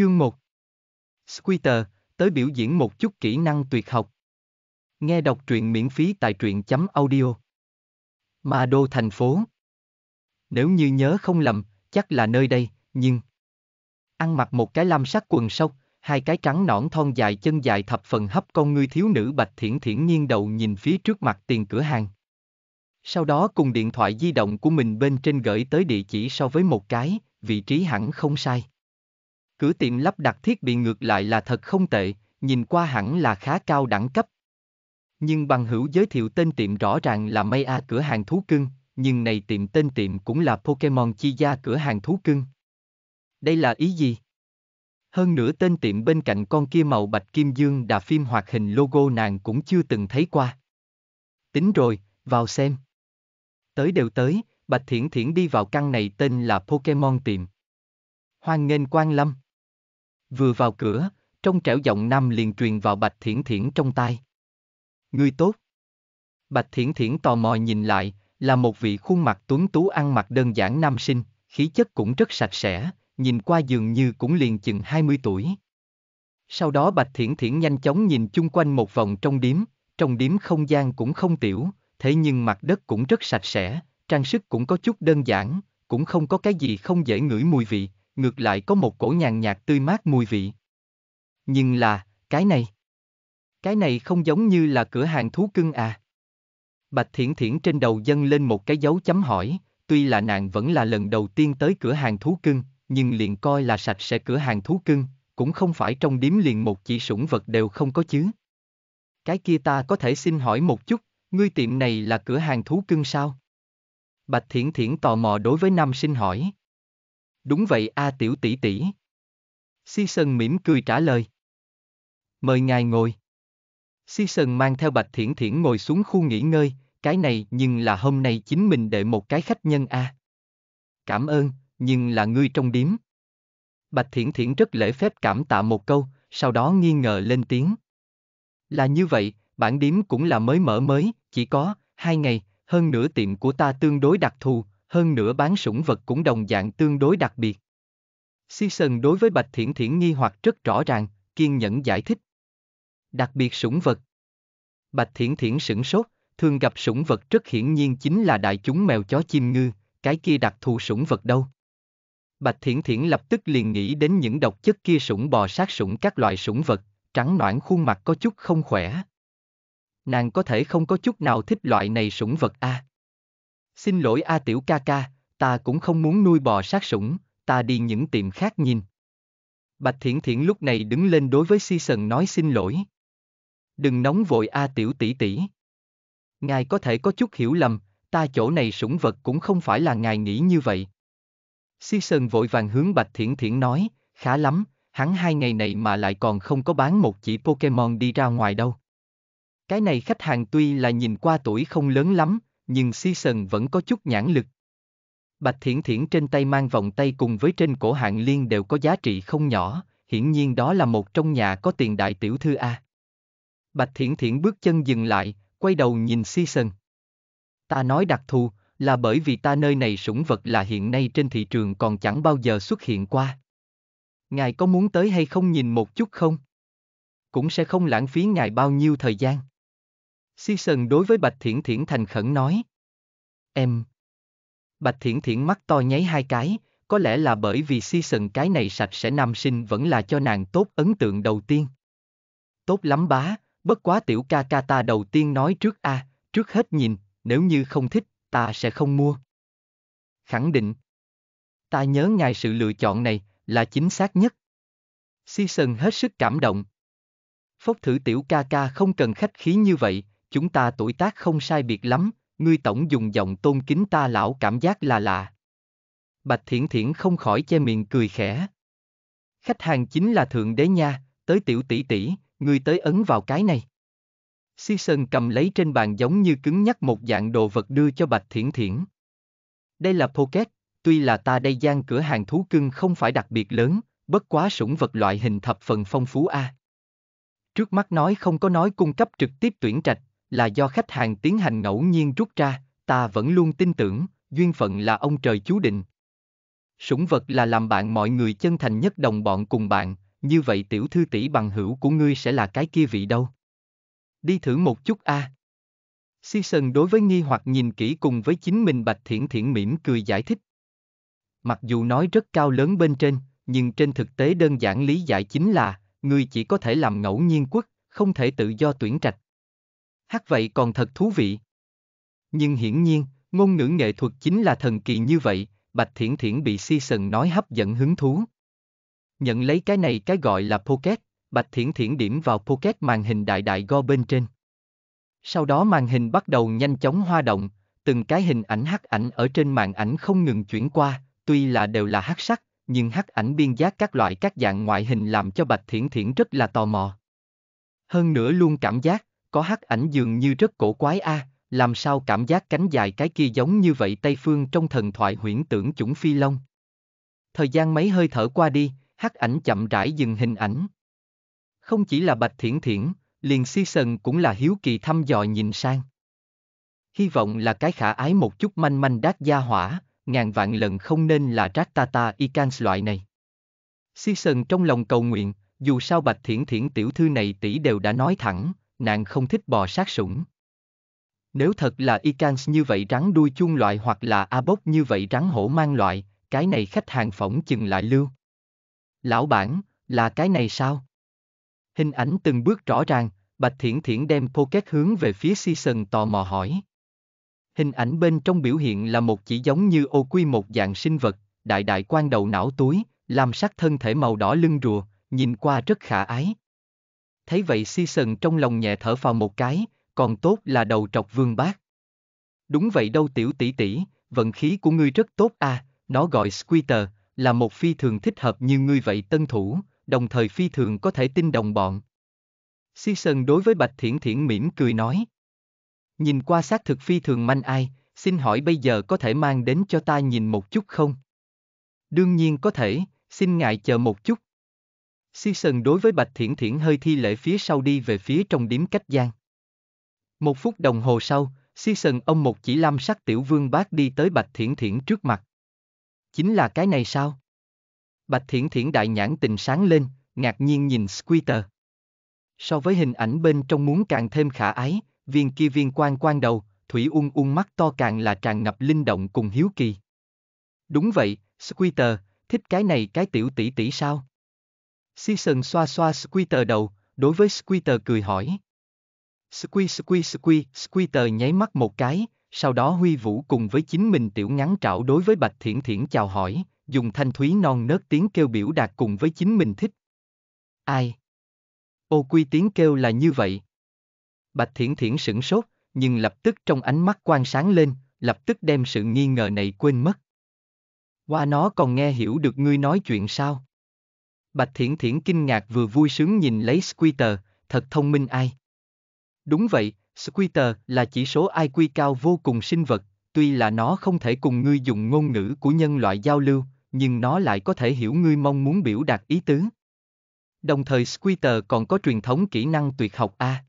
Chương 1 Squitter, tới biểu diễn một chút kỹ năng tuyệt học. Nghe đọc truyện miễn phí tại truyện.audio. Mà đô thành phố. Nếu như nhớ không lầm, chắc là nơi đây, nhưng... Ăn mặc một cái lam sắc quần sóc, hai cái trắng nõn thon dài chân dài thập phần hấp con ngươi thiếu nữ bạch thiển thiển nghiêng đầu nhìn phía trước mặt tiền cửa hàng. Sau đó cùng điện thoại di động của mình bên trên gửi tới địa chỉ so với một cái, vị trí hẳn không sai. Cửa tiệm lắp đặt thiết bị ngược lại là thật không tệ, nhìn qua hẳn là khá cao đẳng cấp. Nhưng bằng hữu giới thiệu tên tiệm rõ ràng là Maya cửa hàng thú cưng, nhưng này tiệm tên tiệm cũng là Pokemon chi gia cửa hàng thú cưng. Đây là ý gì? Hơn nữa tên tiệm bên cạnh con kia màu bạch kim dương đà phim hoạt hình logo nàng cũng chưa từng thấy qua. Tính rồi, vào xem. Tới đều tới, Bạch Thiển Thiển đi vào căn này tên là Pokemon tiệm. Hoan nghênh Quang lâm. Vừa vào cửa, trong trẻo giọng nam liền truyền vào Bạch Thiển Thiển trong tai. Ngươi tốt. Bạch Thiển Thiển tò mò nhìn lại, là một vị khuôn mặt tuấn tú ăn mặc đơn giản nam sinh, khí chất cũng rất sạch sẽ, nhìn qua dường như cũng liền chừng 20 tuổi. Sau đó Bạch Thiển Thiển nhanh chóng nhìn chung quanh một vòng trong điếm, trong điếm không gian cũng không tiểu, thế nhưng mặt đất cũng rất sạch sẽ, trang sức cũng có chút đơn giản, cũng không có cái gì không dễ ngửi mùi vị, ngược lại có một cổ nhàn nhạt tươi mát mùi vị. Nhưng là, cái này. Cái này không giống như là cửa hàng thú cưng à. Bạch Thiển Thiển trên đầu dâng lên một cái dấu chấm hỏi, tuy là nàng vẫn là lần đầu tiên tới cửa hàng thú cưng, nhưng liền coi là sạch sẽ cửa hàng thú cưng, cũng không phải trong điếm liền một chỉ sủng vật đều không có chứ. Cái kia ta có thể xin hỏi một chút, ngươi tiệm này là cửa hàng thú cưng sao? Bạch Thiển Thiển tò mò đối với nam sinh hỏi. Đúng vậy a à, tiểu tỷ tỷ. si Season mỉm cười trả lời. Mời ngài ngồi. si Season mang theo Bạch Thiển Thiển ngồi xuống khu nghỉ ngơi, cái này nhưng là hôm nay chính mình để một cái khách nhân a. À. Cảm ơn, nhưng là ngươi trong điếm. Bạch Thiển Thiển rất lễ phép cảm tạ một câu, sau đó nghi ngờ lên tiếng. Là như vậy, bản điếm cũng là mới mở mới, chỉ có hai ngày, hơn nửa tiệm của ta tương đối đặc thù, hơn nữa bán sủng vật cũng đồng dạng tương đối đặc biệt. Season đối với Bạch Thiển Thiển nghi hoặc rất rõ ràng, kiên nhẫn giải thích. Đặc biệt sủng vật. Bạch Thiển Thiển sửng sốt, thường gặp sủng vật rất hiển nhiên chính là đại chúng mèo chó chim ngư, cái kia đặc thù sủng vật đâu. Bạch Thiển Thiển lập tức liền nghĩ đến những độc chất kia sủng bò sát sủng các loại sủng vật, trắng noãn khuôn mặt có chút không khỏe. Nàng có thể không có chút nào thích loại này sủng vật a. À. Xin lỗi A Tiểu ca ca, ta cũng không muốn nuôi bò sát sủng, ta đi những tiệm khác nhìn. Bạch Thiển Thiển lúc này đứng lên đối với Si Sần nói xin lỗi. Đừng nóng vội A Tiểu tỷ tỷ. Ngài có thể có chút hiểu lầm, ta chỗ này sủng vật cũng không phải là ngài nghĩ như vậy. Si Sơn vội vàng hướng Bạch Thiển Thiển nói, khá lắm, hắn hai ngày này mà lại còn không có bán một chỉ Pokemon đi ra ngoài đâu. Cái này khách hàng tuy là nhìn qua tuổi không lớn lắm, nhưng Season vẫn có chút nhãn lực. Bạch Thiển Thiển trên tay mang vòng tay cùng với trên cổ hạng liên đều có giá trị không nhỏ, hiển nhiên đó là một trong nhà có tiền đại tiểu thư A. Bạch Thiển Thiển bước chân dừng lại, quay đầu nhìn Season. Ta nói đặc thù, là bởi vì ta nơi này sủng vật là hiện nay trên thị trường còn chẳng bao giờ xuất hiện qua. Ngài có muốn tới hay không nhìn một chút không? Cũng sẽ không lãng phí ngài bao nhiêu thời gian. Si Season đối với Bạch Thiển Thiển thành khẩn nói. Em. Bạch Thiển Thiển mắt to nháy hai cái, có lẽ là bởi vì Si Season cái này sạch sẽ nam sinh vẫn là cho nàng tốt ấn tượng đầu tiên. Tốt lắm bá, bất quá tiểu ca ca ta đầu tiên nói trước a, à, trước hết nhìn, nếu như không thích, ta sẽ không mua. Khẳng định. Ta nhớ ngài sự lựa chọn này là chính xác nhất. Si Season hết sức cảm động. Phốc thử tiểu ca ca không cần khách khí như vậy, chúng ta tuổi tác không sai biệt lắm, ngươi tổng dùng giọng tôn kính ta lão cảm giác là lạ. Bạch Thiển Thiển không khỏi che miệng cười khẽ. Khách hàng chính là thượng đế nha, tới tiểu tỷ tỷ, ngươi tới ấn vào cái này. Si Sơn cầm lấy trên bàn giống như cứng nhắc một dạng đồ vật đưa cho Bạch Thiển Thiển. Đây là Pocket, tuy là ta đây gian cửa hàng thú cưng không phải đặc biệt lớn, bất quá sủng vật loại hình thập phần phong phú a. À. Trước mắt nói không có nói cung cấp trực tiếp tuyển trạch, là do khách hàng tiến hành ngẫu nhiên rút ra, ta vẫn luôn tin tưởng, duyên phận là ông trời chú định. Sủng vật là làm bạn mọi người chân thành nhất đồng bọn cùng bạn, như vậy tiểu thư tỷ bằng hữu của ngươi sẽ là cái kia vị đâu. Đi thử một chút a. À. Season đối với nghi hoặc nhìn kỹ cùng với chính mình Bạch Thiển Thiển mỉm cười giải thích. Mặc dù nói rất cao lớn bên trên, nhưng trên thực tế đơn giản lý giải chính là, người chỉ có thể làm ngẫu nhiên quốc, không thể tự do tuyển trạch hát vậy còn thật thú vị. Nhưng hiển nhiên, ngôn ngữ nghệ thuật chính là thần kỳ như vậy, Bạch Thiển Thiển bị si sần nói hấp dẫn hứng thú. Nhận lấy cái này cái gọi là pocket, Bạch Thiển Thiển điểm vào pocket màn hình đại đại go bên trên. Sau đó màn hình bắt đầu nhanh chóng hoa động, từng cái hình ảnh hắc ảnh ở trên màn ảnh không ngừng chuyển qua, tuy là đều là hắc sắc, nhưng hắc ảnh biên giác các loại các dạng ngoại hình làm cho Bạch Thiển Thiển rất là tò mò. Hơn nữa luôn cảm giác, có hắc ảnh dường như rất cổ quái a, à, làm sao cảm giác cánh dài cái kia giống như vậy Tây Phương trong thần thoại huyễn tưởng chủng phi long. Thời gian mấy hơi thở qua đi, hắc ảnh chậm rãi dừng hình ảnh. Không chỉ là Bạch Thiển Thiển, liền si sần cũng là hiếu kỳ thăm dò nhìn sang. Hy vọng là cái khả ái một chút manh manh đát gia hỏa, ngàn vạn lần không nên là ta ta y Icans loại này. Si sần trong lòng cầu nguyện, dù sao Bạch Thiển Thiển tiểu thư này tỷ đều đã nói thẳng, nàng không thích bò sát sủng. Nếu thật là Icans như vậy rắn đuôi chuông loại hoặc là Abok như vậy rắn hổ mang loại, cái này khách hàng phỏng chừng lại lưu. Lão bản, là cái này sao? Hình ảnh từng bước rõ ràng, Bạch Thiển Thiển đem pocket hướng về phía Season tò mò hỏi. Hình ảnh bên trong biểu hiện là một chỉ giống như ô quy một dạng sinh vật, đại đại quan đầu não túi, làm sắc thân thể màu đỏ lưng rùa, nhìn qua rất khả ái thấy vậy si Season trong lòng nhẹ thở phào một cái, còn tốt là đầu trọc vương bác. Đúng vậy đâu tiểu tỷ tỷ, vận khí của ngươi rất tốt à, nó gọi Squitter, là một phi thường thích hợp như ngươi vậy tân thủ, đồng thời phi thường có thể tin đồng bọn. si Season đối với Bạch Thiển Thiển mỉm cười nói. Nhìn qua xác thực phi thường manh ai, xin hỏi bây giờ có thể mang đến cho ta nhìn một chút không? Đương nhiên có thể, xin ngại chờ một chút. Season đối với Bạch Thiển Thiển hơi thi lễ phía sau đi về phía trong điếm cách gian. Một phút đồng hồ sau, Season ông một chỉ lam sắc tiểu vương bác đi tới Bạch Thiển Thiển trước mặt. Chính là cái này sao? Bạch Thiển Thiển đại nhãn tình sáng lên, ngạc nhiên nhìn Squitter. So với hình ảnh bên trong muốn càng thêm khả ái, viên kia viên quan quan đầu, thủy ung ung mắt to càng là tràn ngập linh động cùng hiếu kỳ. Đúng vậy, Squitter, thích cái này cái tiểu tỷ tỷ sao? Season xoa xoa Squitter đầu, đối với Squitter cười hỏi. Squee squee squee, Squitter nháy mắt một cái, sau đó huy vũ cùng với chính mình tiểu ngắn trảo đối với Bạch Thiển Thiển chào hỏi, dùng thanh thúy non nớt tiếng kêu biểu đạt cùng với chính mình thích. Ai? Ô quy tiếng kêu là như vậy. Bạch Thiển Thiển sửng sốt, nhưng lập tức trong ánh mắt quan sáng lên, lập tức đem sự nghi ngờ này quên mất. Qua nó còn nghe hiểu được ngươi nói chuyện sao? Bạch Thiển Thiển kinh ngạc vừa vui sướng nhìn lấy Squitter, thật thông minh ai. Đúng vậy, Squitter là chỉ số IQ cao vô cùng sinh vật, tuy là nó không thể cùng ngươi dùng ngôn ngữ của nhân loại giao lưu, nhưng nó lại có thể hiểu ngươi mong muốn biểu đạt ý tứ. Đồng thời Squitter còn có truyền thống kỹ năng tuyệt học A.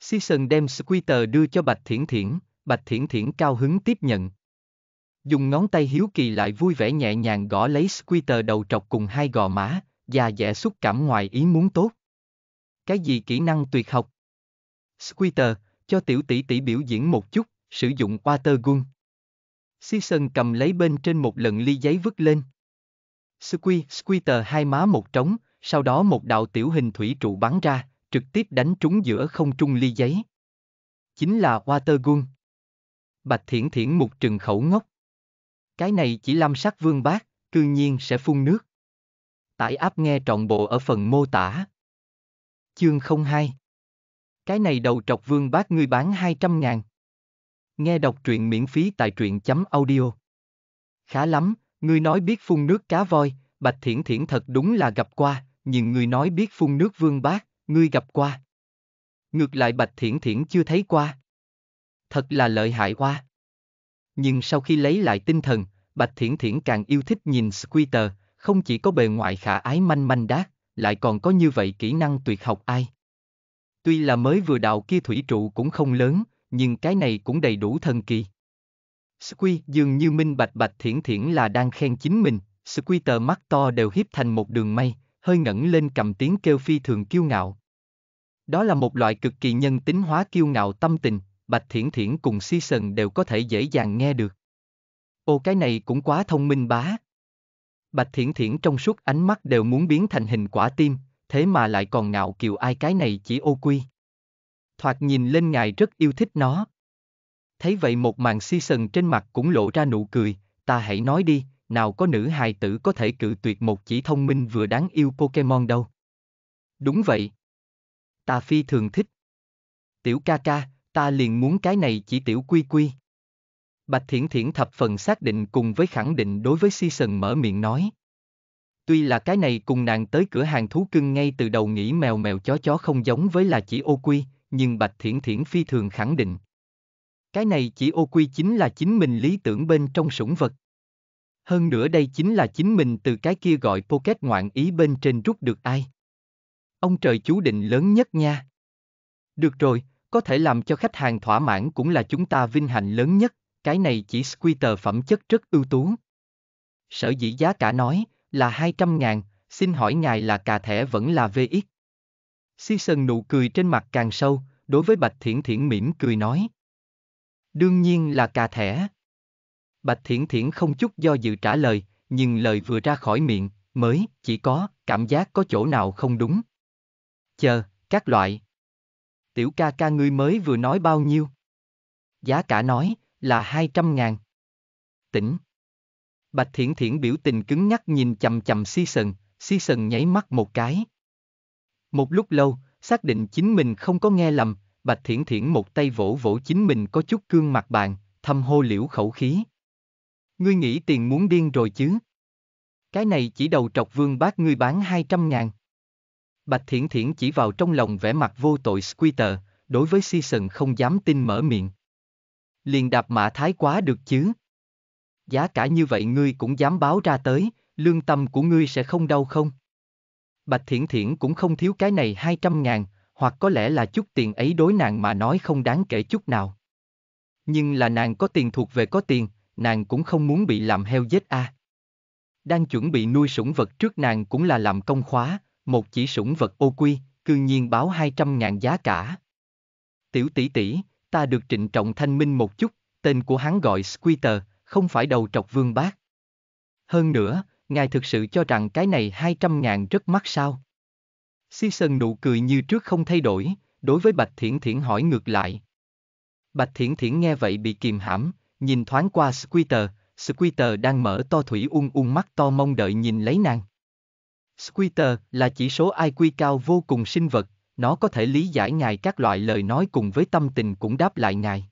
Season đem Squitter đưa cho Bạch Thiển Thiển, Bạch Thiển Thiển cao hứng tiếp nhận dùng ngón tay hiếu kỳ lại vui vẻ nhẹ nhàng gõ lấy Squitter đầu trọc cùng hai gò má, già dẻ xúc cảm ngoài ý muốn tốt. Cái gì kỹ năng tuyệt học? Squitter, cho tiểu tỷ tỷ biểu diễn một chút, sử dụng water gun. Season cầm lấy bên trên một lần ly giấy vứt lên. Squee, Squitter hai má một trống, sau đó một đạo tiểu hình thủy trụ bắn ra, trực tiếp đánh trúng giữa không trung ly giấy. Chính là water gun. Bạch thiển thiển một trừng khẩu ngốc. Cái này chỉ lâm sắc vương bát, cư nhiên sẽ phun nước. Tải áp nghe trọn bộ ở phần mô tả. Chương 02 Cái này đầu trọc vương bát ngươi bán 200 ngàn. Nghe đọc truyện miễn phí tại truyện chấm audio. Khá lắm, ngươi nói biết phun nước cá voi, bạch thiển thiển thật đúng là gặp qua, nhưng ngươi nói biết phun nước vương bát, ngươi gặp qua. Ngược lại bạch thiển thiển chưa thấy qua. Thật là lợi hại qua. Nhưng sau khi lấy lại tinh thần, Bạch Thiển Thiển càng yêu thích nhìn Squitter, không chỉ có bề ngoại khả ái manh manh đát, lại còn có như vậy kỹ năng tuyệt học ai. Tuy là mới vừa đào kia thủy trụ cũng không lớn, nhưng cái này cũng đầy đủ thần kỳ. Squee dường như minh bạch bạch thiển thiển là đang khen chính mình, Squitter mắt to đều hiếp thành một đường mây, hơi ngẩng lên cầm tiếng kêu phi thường kiêu ngạo. Đó là một loại cực kỳ nhân tính hóa kiêu ngạo tâm tình, Bạch Thiển Thiển cùng Si Sần đều có thể dễ dàng nghe được. Ô cái này cũng quá thông minh bá. Bạch Thiển Thiển trong suốt ánh mắt đều muốn biến thành hình quả tim, thế mà lại còn ngạo kiều ai cái này chỉ ô quy. Thoạt nhìn lên ngài rất yêu thích nó. Thấy vậy một màn si sần trên mặt cũng lộ ra nụ cười, ta hãy nói đi, nào có nữ hài tử có thể cự tuyệt một chỉ thông minh vừa đáng yêu Pokemon đâu. Đúng vậy. Ta phi thường thích. Tiểu ca ca, ta liền muốn cái này chỉ tiểu quy quy. Bạch Thiển Thiển thập phần xác định cùng với khẳng định đối với si sần mở miệng nói. Tuy là cái này cùng nàng tới cửa hàng thú cưng ngay từ đầu nghĩ mèo mèo chó chó không giống với là chỉ ô quy, nhưng Bạch Thiển Thiển phi thường khẳng định. Cái này chỉ ô quy chính là chính mình lý tưởng bên trong sủng vật. Hơn nữa đây chính là chính mình từ cái kia gọi pocket ngoạn ý bên trên rút được ai. Ông trời chú định lớn nhất nha. Được rồi, có thể làm cho khách hàng thỏa mãn cũng là chúng ta vinh hạnh lớn nhất, cái này chỉ squitter phẩm chất rất ưu tú. Sở dĩ giá cả nói là 200 ngàn, xin hỏi ngài là cà thẻ vẫn là VX. Season nụ cười trên mặt càng sâu, đối với Bạch Thiển Thiển mỉm cười nói. Đương nhiên là cà thẻ. Bạch Thiển Thiển không chút do dự trả lời, nhưng lời vừa ra khỏi miệng, mới, chỉ có, cảm giác có chỗ nào không đúng. Chờ, các loại, tiểu ca ca ngươi mới vừa nói bao nhiêu? Giá cả nói, là 200 ngàn. Tỉnh. Bạch Thiển Thiển biểu tình cứng nhắc nhìn chầm chầm si sần, si sần nháy mắt một cái. Một lúc lâu, xác định chính mình không có nghe lầm, Bạch Thiển Thiển một tay vỗ vỗ chính mình có chút cương mặt bàn, thâm hô liễu khẩu khí. Ngươi nghĩ tiền muốn điên rồi chứ? Cái này chỉ đầu trọc vương bác ngươi bán 200 ngàn. Bạch Thiển Thiển chỉ vào trong lòng vẻ mặt vô tội Squitter, đối với Season không dám tin mở miệng. Liền đạp mã thái quá được chứ. Giá cả như vậy ngươi cũng dám báo ra tới, lương tâm của ngươi sẽ không đau không? Bạch Thiển Thiển cũng không thiếu cái này 200 ngàn, hoặc có lẽ là chút tiền ấy đối nàng mà nói không đáng kể chút nào. Nhưng là nàng có tiền thuộc về có tiền, nàng cũng không muốn bị làm heo dết a. À. Đang chuẩn bị nuôi sủng vật trước nàng cũng là làm công khóa, một chỉ sủng vật ô quy, cư nhiên báo 200 ngàn giá cả. Tiểu tỷ tỷ, ta được trịnh trọng thanh minh một chút, tên của hắn gọi Squitter, không phải đầu trọc vương bác. Hơn nữa, ngài thực sự cho rằng cái này 200 ngàn rất mắc sao. Season nụ cười như trước không thay đổi, đối với Bạch Thiển Thiển hỏi ngược lại. Bạch Thiển Thiển nghe vậy bị kìm hãm, nhìn thoáng qua Squitter, Squitter đang mở to thủy ung ung mắt to mong đợi nhìn lấy nàng. Squitter là chỉ số IQ cao vô cùng sinh vật, nó có thể lý giải ngài các loại lời nói cùng với tâm tình cũng đáp lại ngài.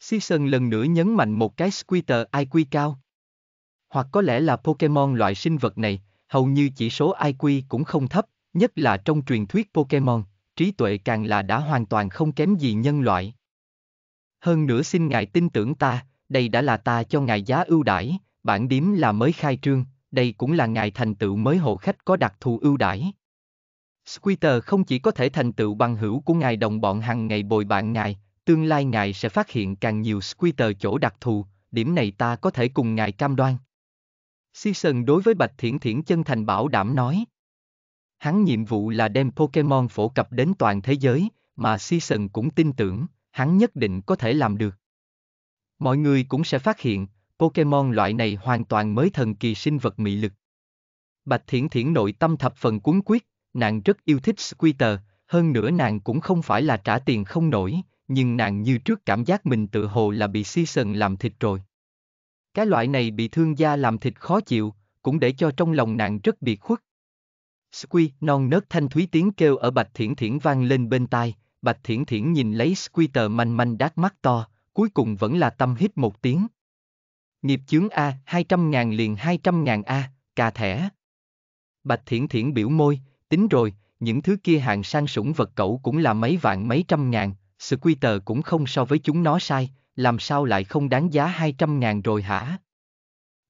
Season lần nữa nhấn mạnh một cái Squitter IQ cao. Hoặc có lẽ là Pokemon loại sinh vật này, hầu như chỉ số IQ cũng không thấp, nhất là trong truyền thuyết Pokemon, trí tuệ càng là đã hoàn toàn không kém gì nhân loại. Hơn nữa xin ngài tin tưởng ta, đây đã là ta cho ngài giá ưu đãi, bản điểm là mới khai trương, đây cũng là ngài thành tựu mới hộ khách có đặc thù ưu đãi. Squitter không chỉ có thể thành tựu bằng hữu của ngài đồng bọn hàng ngày bồi bạn ngài, tương lai ngài sẽ phát hiện càng nhiều Squitter chỗ đặc thù, điểm này ta có thể cùng ngài cam đoan. Season đối với Bạch Thiển Thiển chân thành bảo đảm nói. Hắn nhiệm vụ là đem Pokemon phổ cập đến toàn thế giới, mà Season cũng tin tưởng, hắn nhất định có thể làm được. Mọi người cũng sẽ phát hiện, Pokemon loại này hoàn toàn mới thần kỳ sinh vật mị lực. Bạch Thiển Thiển nội tâm thập phần cuốn quyết, nàng rất yêu thích Squitter, hơn nữa nàng cũng không phải là trả tiền không nổi, nhưng nàng như trước cảm giác mình tự hồ là bị Season làm thịt rồi. Cái loại này bị thương gia làm thịt khó chịu, cũng để cho trong lòng nàng rất biệt khuất. Squee non nớt thanh thúy tiếng kêu ở Bạch Thiển Thiển vang lên bên tai, Bạch Thiển Thiển nhìn lấy Squitter manh manh đát mắt to, cuối cùng vẫn là tâm hít một tiếng. Nghiệp chướng A, 200 ngàn liền 200 ngàn A, cà thẻ. Bạch Thiển Thiển biểu môi, tính rồi, những thứ kia hàng sang sủng vật cẩu cũng là mấy vạn mấy trăm ngàn, sự quy tờ cũng không so với chúng nó sai, làm sao lại không đáng giá 200 ngàn rồi hả?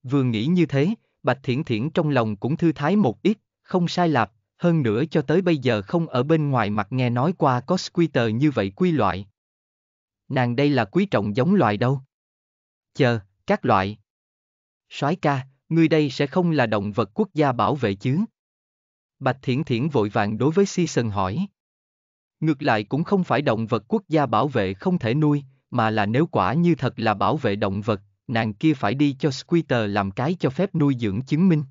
Vừa nghĩ như thế, Bạch Thiển Thiển trong lòng cũng thư thái một ít, không sai lạp, hơn nữa cho tới bây giờ không ở bên ngoài mặt nghe nói qua có squitter như vậy quy loại. Nàng đây là quý trọng giống loài đâu. Chờ, các loại. Soái ca, ngươi đây sẽ không là động vật quốc gia bảo vệ chứ? Bạch Thiển Thiển vội vàng đối với Si sơn hỏi. Ngược lại cũng không phải động vật quốc gia bảo vệ không thể nuôi, mà là nếu quả như thật là bảo vệ động vật, nàng kia phải đi cho Squitter làm cái cho phép nuôi dưỡng chứng minh.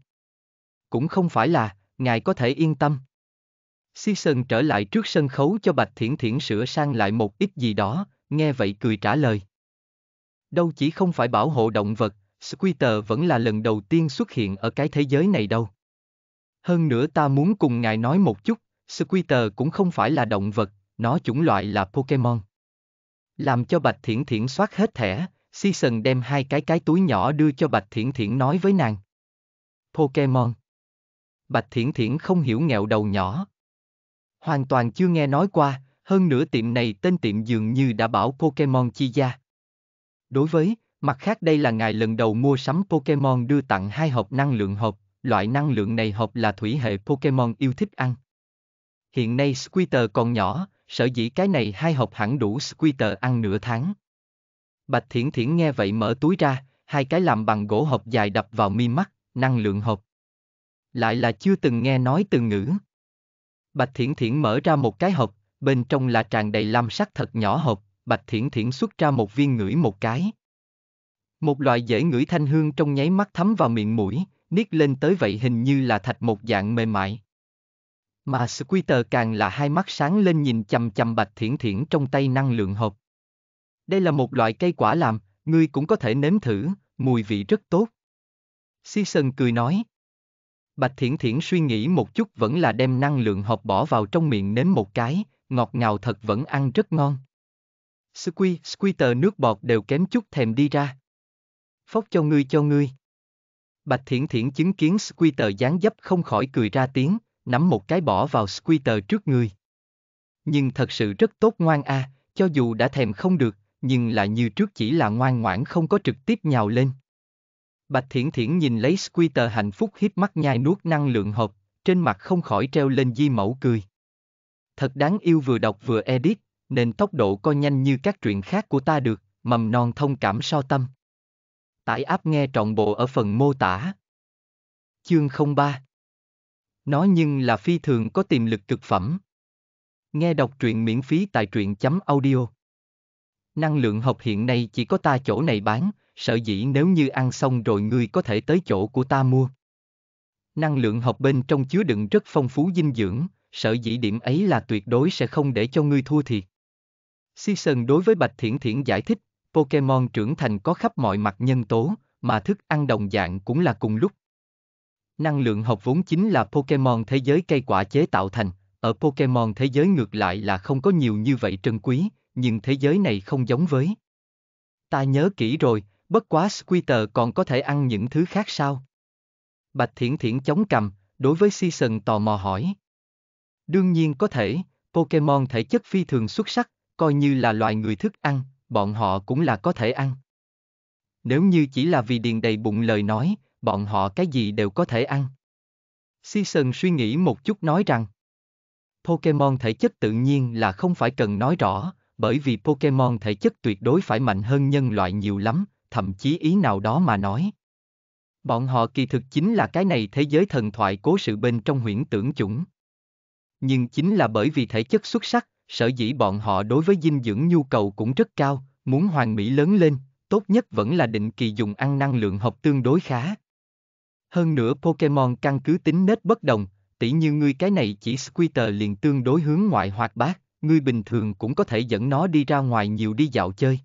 Cũng không phải là, ngài có thể yên tâm. si sơn trở lại trước sân khấu cho Bạch Thiển Thiển sửa sang lại một ít gì đó, nghe vậy cười trả lời. Đâu chỉ không phải bảo hộ động vật, Squitter vẫn là lần đầu tiên xuất hiện ở cái thế giới này đâu. Hơn nữa ta muốn cùng ngài nói một chút, Squitter cũng không phải là động vật, nó chủng loại là Pokemon. Làm cho Bạch Thiển Thiển soát hết thẻ, Season đem hai cái cái túi nhỏ đưa cho Bạch Thiển Thiển nói với nàng. Pokemon. Bạch Thiển Thiển không hiểu nghẹo đầu nhỏ. Hoàn toàn chưa nghe nói qua, hơn nữa tiệm này tên tiệm dường như đã bảo Pokemon chi gia. Đối với, mặt khác đây là ngài lần đầu mua sắm Pokemon đưa tặng hai hộp năng lượng hộp, loại năng lượng này hộp là thủy hệ Pokemon yêu thích ăn. Hiện nay Squitter còn nhỏ, sở dĩ cái này hai hộp hẳn đủ Squitter ăn nửa tháng. Bạch Thiển Thiển nghe vậy mở túi ra, hai cái làm bằng gỗ hộp dài đập vào mi mắt, năng lượng hộp. Lại là chưa từng nghe nói từ ngữ. Bạch Thiển Thiển mở ra một cái hộp, bên trong là tràn đầy lam sắc thật nhỏ hộp, Bạch Thiển Thiển xuất ra một viên ngửi một cái. Một loại dễ ngửi thanh hương trong nháy mắt thấm vào miệng mũi, niết lên tới vậy hình như là thạch một dạng mềm mại. Mà Squitter càng là hai mắt sáng lên nhìn chầm chầm Bạch Thiển Thiển trong tay năng lượng hộp. Đây là một loại cây quả làm, ngươi cũng có thể nếm thử, mùi vị rất tốt. Season cười nói. Bạch Thiển Thiển suy nghĩ một chút vẫn là đem năng lượng hộp bỏ vào trong miệng nếm một cái, ngọt ngào thật vẫn ăn rất ngon. Squee, Squeeter nước bọt đều kém chút thèm đi ra. Phóc cho ngươi cho ngươi. Bạch Thiển Thiển chứng kiến Squeeter dáng dấp không khỏi cười ra tiếng, nắm một cái bỏ vào Squeeter trước người. Nhưng thật sự rất tốt ngoan a, à, cho dù đã thèm không được, nhưng là như trước chỉ là ngoan ngoãn không có trực tiếp nhào lên. Bạch Thiển Thiển nhìn lấy Squeeter hạnh phúc hiếp mắt nhai nuốt năng lượng hộp, trên mặt không khỏi treo lên di mẫu cười. Thật đáng yêu vừa đọc vừa edit, nên tốc độ coi nhanh như các truyện khác của ta được, mầm non thông cảm so tâm. Tải áp nghe trọn bộ ở phần mô tả. Chương 03 Nó nhưng là phi thường có tiềm lực cực phẩm. Nghe đọc truyện miễn phí tại truyện.audio chấm Năng lượng học hiện nay chỉ có ta chỗ này bán, sợ dĩ nếu như ăn xong rồi ngươi có thể tới chỗ của ta mua. Năng lượng học bên trong chứa đựng rất phong phú dinh dưỡng, sợ dĩ điểm ấy là tuyệt đối sẽ không để cho ngươi thua thiệt. Season đối với Bạch Thiển Thiển giải thích, Pokemon trưởng thành có khắp mọi mặt nhân tố, mà thức ăn đồng dạng cũng là cùng lúc. Năng lượng học vốn chính là Pokemon thế giới cây quả chế tạo thành, ở Pokemon thế giới ngược lại là không có nhiều như vậy trân quý, nhưng thế giới này không giống với. Ta nhớ kỹ rồi, bất quá Squitter còn có thể ăn những thứ khác sao? Bạch Thiển Thiển chống cầm, đối với Season tò mò hỏi. Đương nhiên có thể, Pokemon thể chất phi thường xuất sắc, coi như là loài người thức ăn, bọn họ cũng là có thể ăn. Nếu như chỉ là vì điền đầy bụng lời nói, bọn họ cái gì đều có thể ăn. Si Season suy nghĩ một chút nói rằng, Pokemon thể chất tự nhiên là không phải cần nói rõ, bởi vì Pokemon thể chất tuyệt đối phải mạnh hơn nhân loại nhiều lắm, thậm chí ý nào đó mà nói. Bọn họ kỳ thực chính là cái này thế giới thần thoại cố sự bên trong huyễn tưởng chủng. Nhưng chính là bởi vì thể chất xuất sắc, sở dĩ bọn họ đối với dinh dưỡng nhu cầu cũng rất cao, muốn hoàn mỹ lớn lên, tốt nhất vẫn là định kỳ dùng ăn năng lượng học tương đối khá. Hơn nữa Pokemon căn cứ tính nết bất đồng, tỉ như ngươi cái này chỉ Squitter liền tương đối hướng ngoại hoạt bát, ngươi bình thường cũng có thể dẫn nó đi ra ngoài nhiều đi dạo chơi.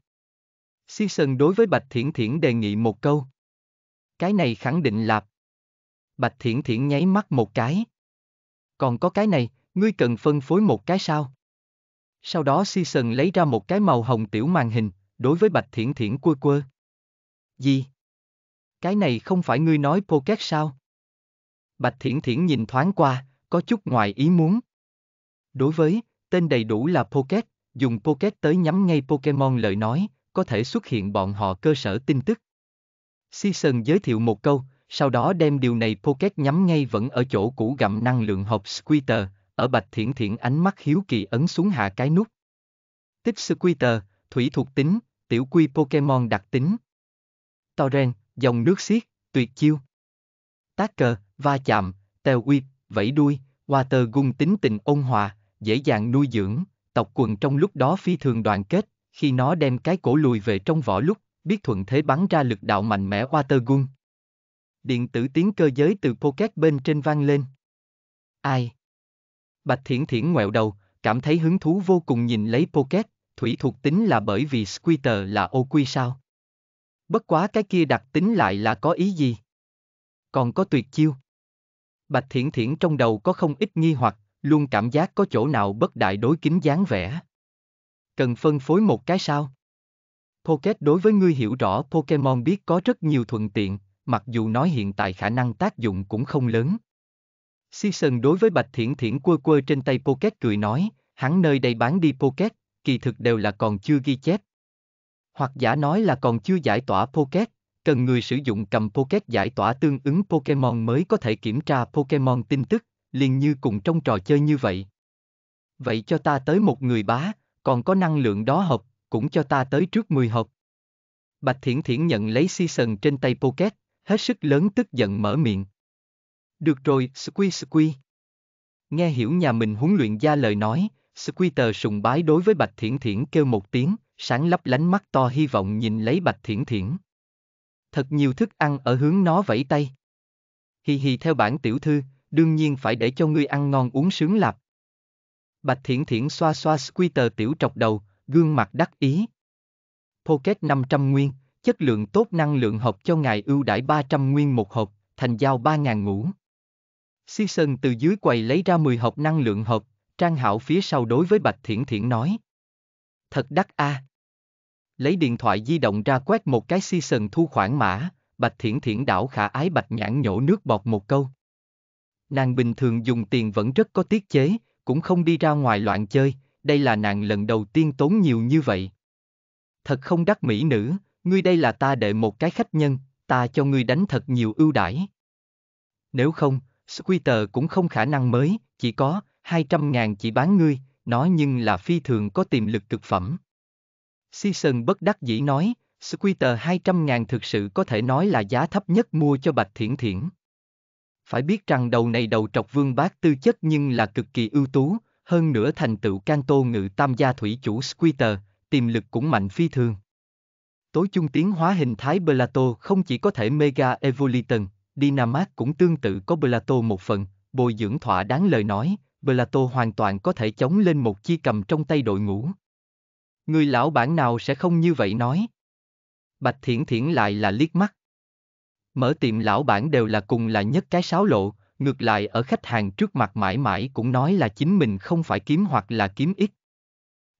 Season đối với Bạch Thiển Thiển đề nghị một câu. Cái này khẳng định là Bạch Thiển Thiển nháy mắt một cái. Còn có cái này, ngươi cần phân phối một cái sao? Sau đó Season lấy ra một cái màu hồng tiểu màn hình, đối với Bạch Thiển Thiển quơ quơ. Gì? Cái này không phải ngươi nói Pocket sao? Bạch Thiển Thiển nhìn thoáng qua, có chút ngoài ý muốn. Đối với, tên đầy đủ là Pocket, dùng Pocket tới nhắm ngay Pokemon lời nói, có thể xuất hiện bọn họ cơ sở tin tức. Season giới thiệu một câu, sau đó đem điều này Pocket nhắm ngay vẫn ở chỗ cũ gặm năng lượng hộp Squitter, ở Bạch Thiển Thiển ánh mắt hiếu kỳ ấn xuống hạ cái nút. Tích sư quy Squitter, thủy thuộc tính, tiểu quy Pokemon đặc tính. Torrent, dòng nước xiết, tuyệt chiêu. Tác cờ, va chạm, tèo uy, vẫy đuôi, Water Gun tính tình ôn hòa, dễ dàng nuôi dưỡng, tộc quần trong lúc đó phi thường đoàn kết, khi nó đem cái cổ lùi về trong vỏ lúc, biết thuận thế bắn ra lực đạo mạnh mẽ Water Gun. Điện tử tiếng cơ giới từ pocket bên trên vang lên. Ai? Bạch Thiển Thiển ngoẹo đầu, cảm thấy hứng thú vô cùng nhìn lấy Pocket, thủy thuộc tính là bởi vì Squitter là ô quy sao. Bất quá cái kia đặc tính lại là có ý gì? Còn có tuyệt chiêu. Bạch Thiển Thiển trong đầu có không ít nghi hoặc, luôn cảm giác có chỗ nào bất đại đối kính dáng vẻ. Cần phân phối một cái sao? Pocket đối với ngươi hiểu rõ Pokemon biết có rất nhiều thuận tiện, mặc dù nói hiện tại khả năng tác dụng cũng không lớn. Si sơn đối với Bạch Thiển Thiển quơ quơ trên tay Pocket cười nói, hắn nơi đây bán đi Pocket, kỳ thực đều là còn chưa ghi chép. Hoặc giả nói là còn chưa giải tỏa Pocket, cần người sử dụng cầm Pocket giải tỏa tương ứng Pokemon mới có thể kiểm tra Pokemon tin tức, liền như cùng trong trò chơi như vậy. Vậy cho ta tới một người bá, còn có năng lượng đó hộp, cũng cho ta tới trước 10 hộp. Bạch Thiển Thiển nhận lấy Si sơn trên tay Pocket, hết sức lớn tức giận mở miệng. Được rồi, Squee Squee. Nghe hiểu nhà mình huấn luyện gia lời nói, Squeeter sùng bái đối với Bạch Thiển Thiển kêu một tiếng, sáng lấp lánh mắt to hy vọng nhìn lấy Bạch Thiển Thiển. Thật nhiều thức ăn ở hướng nó vẫy tay. hì hì theo bản tiểu thư, đương nhiên phải để cho ngươi ăn ngon uống sướng lạp. Bạch Thiển Thiển xoa xoa Squeeter tiểu trọc đầu, gương mặt đắc ý. Pocket 500 nguyên, chất lượng tốt năng lượng học cho ngài ưu đãi 300 nguyên một hộp, thành giao 3.000 ngũ. Season từ dưới quầy lấy ra 10 hộp năng lượng hộp, Trang Hạo phía sau đối với Bạch Thiển Thiển nói. Thật đắt a. À. Lấy điện thoại di động ra quét một cái Season thu khoản mã, Bạch Thiển Thiển đảo khả ái Bạch Nhãn nhổ nước bọt một câu. Nàng bình thường dùng tiền vẫn rất có tiết chế, cũng không đi ra ngoài loạn chơi, đây là nàng lần đầu tiên tốn nhiều như vậy. Thật không đắc mỹ nữ, ngươi đây là ta đệ một cái khách nhân, ta cho ngươi đánh thật nhiều ưu đãi. Nếu không, Squitter cũng không khả năng mới, chỉ có 200 ngàn chỉ bán ngươi, nó nhưng là phi thường có tiềm lực cực phẩm. Season bất đắc dĩ nói, Squitter 200 ngàn thực sự có thể nói là giá thấp nhất mua cho Bạch Thiển Thiển. Phải biết rằng đầu này đầu trọc vương bác tư chất nhưng là cực kỳ ưu tú, hơn nữa thành tựu can tô ngự tam gia thủy chủ Squitter, tiềm lực cũng mạnh phi thường. Tối chung tiến hóa hình thái Belato không chỉ có thể Mega Evoliton. Dynamax cũng tương tự có Blato một phần, bồi dưỡng thỏa đáng lời nói, Blato hoàn toàn có thể chống lên một chi cầm trong tay đội ngũ. Người lão bản nào sẽ không như vậy nói. Bạch Thiển Thiển lại là liếc mắt. Mở tiệm lão bản đều là cùng là nhất cái sáo lộ, ngược lại ở khách hàng trước mặt mãi mãi cũng nói là chính mình không phải kiếm hoặc là kiếm ít.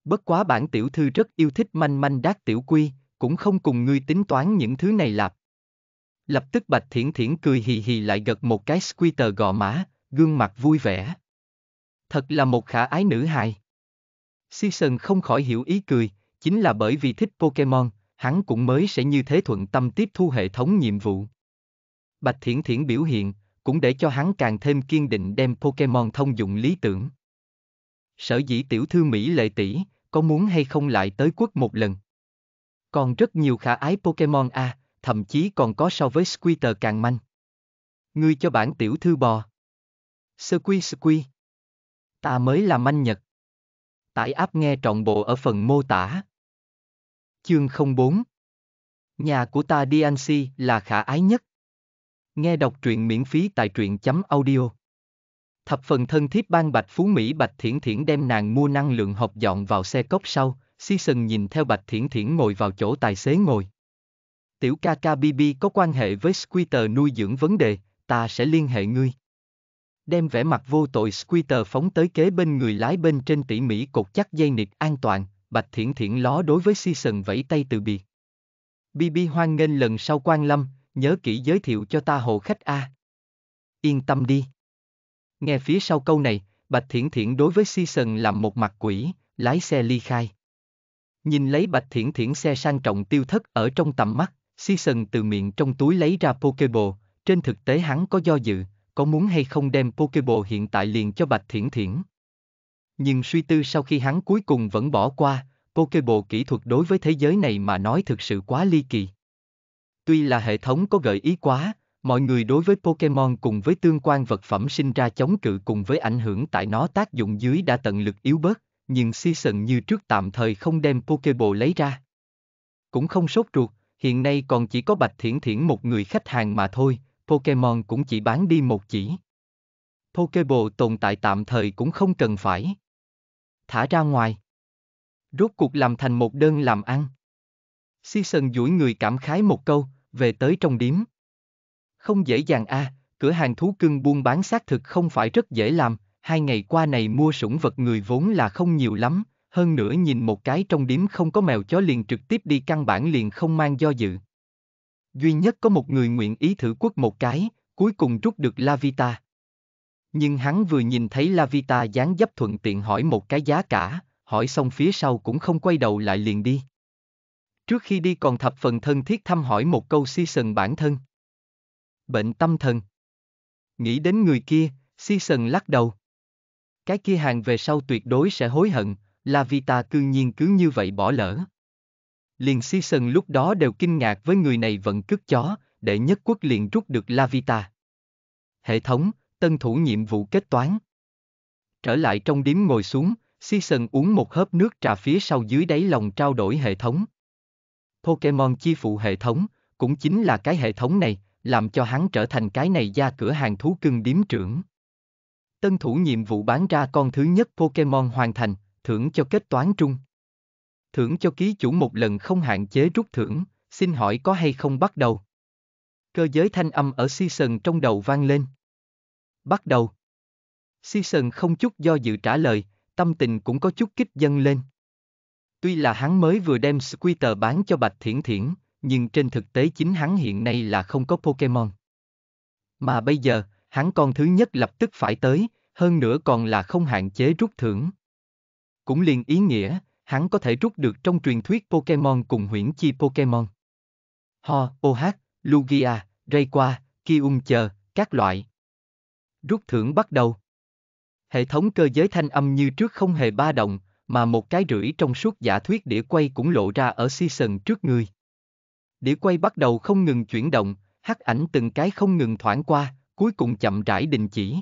Bất quá bản tiểu thư rất yêu thích manh manh đát tiểu quy, cũng không cùng ngươi tính toán những thứ này lạp. Lập tức Bạch Thiển Thiển cười hì hì lại gật một cái squitter gò má, gương mặt vui vẻ. Thật là một khả ái nữ hài. Season không khỏi hiểu ý cười, chính là bởi vì thích Pokemon, hắn cũng mới sẽ như thế thuận tâm tiếp thu hệ thống nhiệm vụ. Bạch Thiển Thiển biểu hiện, cũng để cho hắn càng thêm kiên định đem Pokemon thông dụng lý tưởng. Sở dĩ tiểu thư Mỹ lệ tỷ, có muốn hay không lại tới quốc một lần? Còn rất nhiều khả ái Pokemon a, à, thậm chí còn có so với Squitter càng manh. Ngươi cho bản tiểu thư bò. Sơ quy sơ quy. Ta mới là manh nhật. Tải áp nghe trọn bộ ở phần mô tả. Chương 04 Nhà của ta DNC là khả ái nhất. Nghe đọc truyện miễn phí tại truyện chấm audio. Thập phần thân thiết ban Bạch Phú Mỹ Bạch Thiển Thiển đem nàng mua năng lượng hộp dọn vào xe cốc sau, Season nhìn theo Bạch Thiển Thiển ngồi vào chỗ tài xế ngồi tiểu ca ca BB có quan hệ với Squitter nuôi dưỡng vấn đề, ta sẽ liên hệ ngươi. Đem vẻ mặt vô tội Squitter phóng tới kế bên người lái bên trên tỉ mỉ cột chắc dây nịt an toàn, Bạch Thiển Thiển ló đối với Season vẫy tay từ biệt. BB hoan nghênh lần sau quan lâm, nhớ kỹ giới thiệu cho ta hộ khách A. Yên tâm đi. Nghe phía sau câu này, Bạch Thiển Thiển đối với Season làm một mặt quỷ, lái xe ly khai. Nhìn lấy Bạch Thiển Thiển xe sang trọng tiêu thất ở trong tầm mắt, Season từ miệng trong túi lấy ra Pokeball, trên thực tế hắn có do dự, có muốn hay không đem Pokeball hiện tại liền cho Bạch Thiển Thiển. Nhưng suy tư sau khi hắn cuối cùng vẫn bỏ qua, Pokeball kỹ thuật đối với thế giới này mà nói thực sự quá ly kỳ. Tuy là hệ thống có gợi ý quá, mọi người đối với Pokemon cùng với tương quan vật phẩm sinh ra chống cự cùng với ảnh hưởng tại nó tác dụng dưới đã tận lực yếu bớt, nhưng Season như trước tạm thời không đem Pokeball lấy ra. Cũng không sốt ruột, hiện nay còn chỉ có Bạch Thiển Thiển một người khách hàng mà thôi, Pokemon cũng chỉ bán đi một chỉ. Pokeball tồn tại tạm thời cũng không cần phải. Thả ra ngoài. Rốt cuộc làm thành một đơn làm ăn. Season duỗi người cảm khái một câu, về tới trong điếm. Không dễ dàng a, à, cửa hàng thú cưng buôn bán xác thực không phải rất dễ làm, hai ngày qua này mua sủng vật người vốn là không nhiều lắm, hơn nữa nhìn một cái trong điếm không có mèo chó liền trực tiếp đi căn bản liền không mang do dự. Duy nhất có một người nguyện ý thử quất một cái, cuối cùng rút được Lavita. Nhưng hắn vừa nhìn thấy Lavita dáng dấp thuận tiện hỏi một cái giá cả, hỏi xong phía sau cũng không quay đầu lại liền đi. Trước khi đi còn thập phần thân thiết thăm hỏi một câu season bản thân. Bệnh tâm thần. Nghĩ đến người kia, season lắc đầu. Cái kia hàng về sau tuyệt đối sẽ hối hận, là vì cư nhiên cứ như vậy bỏ lỡ. Liền Season lúc đó đều kinh ngạc với người này vẫn cướp chó, để nhất quốc liền rút được Lavita. Hệ thống, tân thủ nhiệm vụ kết toán. Trở lại trong điếm ngồi xuống, Season uống một hớp nước trà phía sau dưới đáy lòng trao đổi hệ thống. Pokemon chi phụ hệ thống, cũng chính là cái hệ thống này, làm cho hắn trở thành cái này gia cửa hàng thú cưng điếm trưởng. Tân thủ nhiệm vụ bán ra con thứ nhất Pokemon hoàn thành, thưởng cho kết toán trung. Thưởng cho ký chủ một lần không hạn chế rút thưởng, xin hỏi có hay không bắt đầu? Cơ giới thanh âm ở season trong đầu vang lên. Bắt đầu. Season không chút do dự trả lời, tâm tình cũng có chút kích dâng lên. Tuy là hắn mới vừa đem Squitter bán cho Bạch Thiển Thiển, nhưng trên thực tế chính hắn hiện nay là không có Pokemon. Mà bây giờ, hắn con thứ nhất lập tức phải tới, hơn nữa còn là không hạn chế rút thưởng cũng liền ý nghĩa, hắn có thể rút được trong truyền thuyết Pokemon cùng huyễn chi Pokemon. Ho, OH, Lugia, Rayqua, Kiun chờ, các loại. Rút thưởng bắt đầu. Hệ thống cơ giới thanh âm như trước không hề ba động, mà một cái rưỡi trong suốt giả thuyết đĩa quay cũng lộ ra ở season trước người. Đĩa quay bắt đầu không ngừng chuyển động, hắc ảnh từng cái không ngừng thoảng qua, cuối cùng chậm rãi đình chỉ.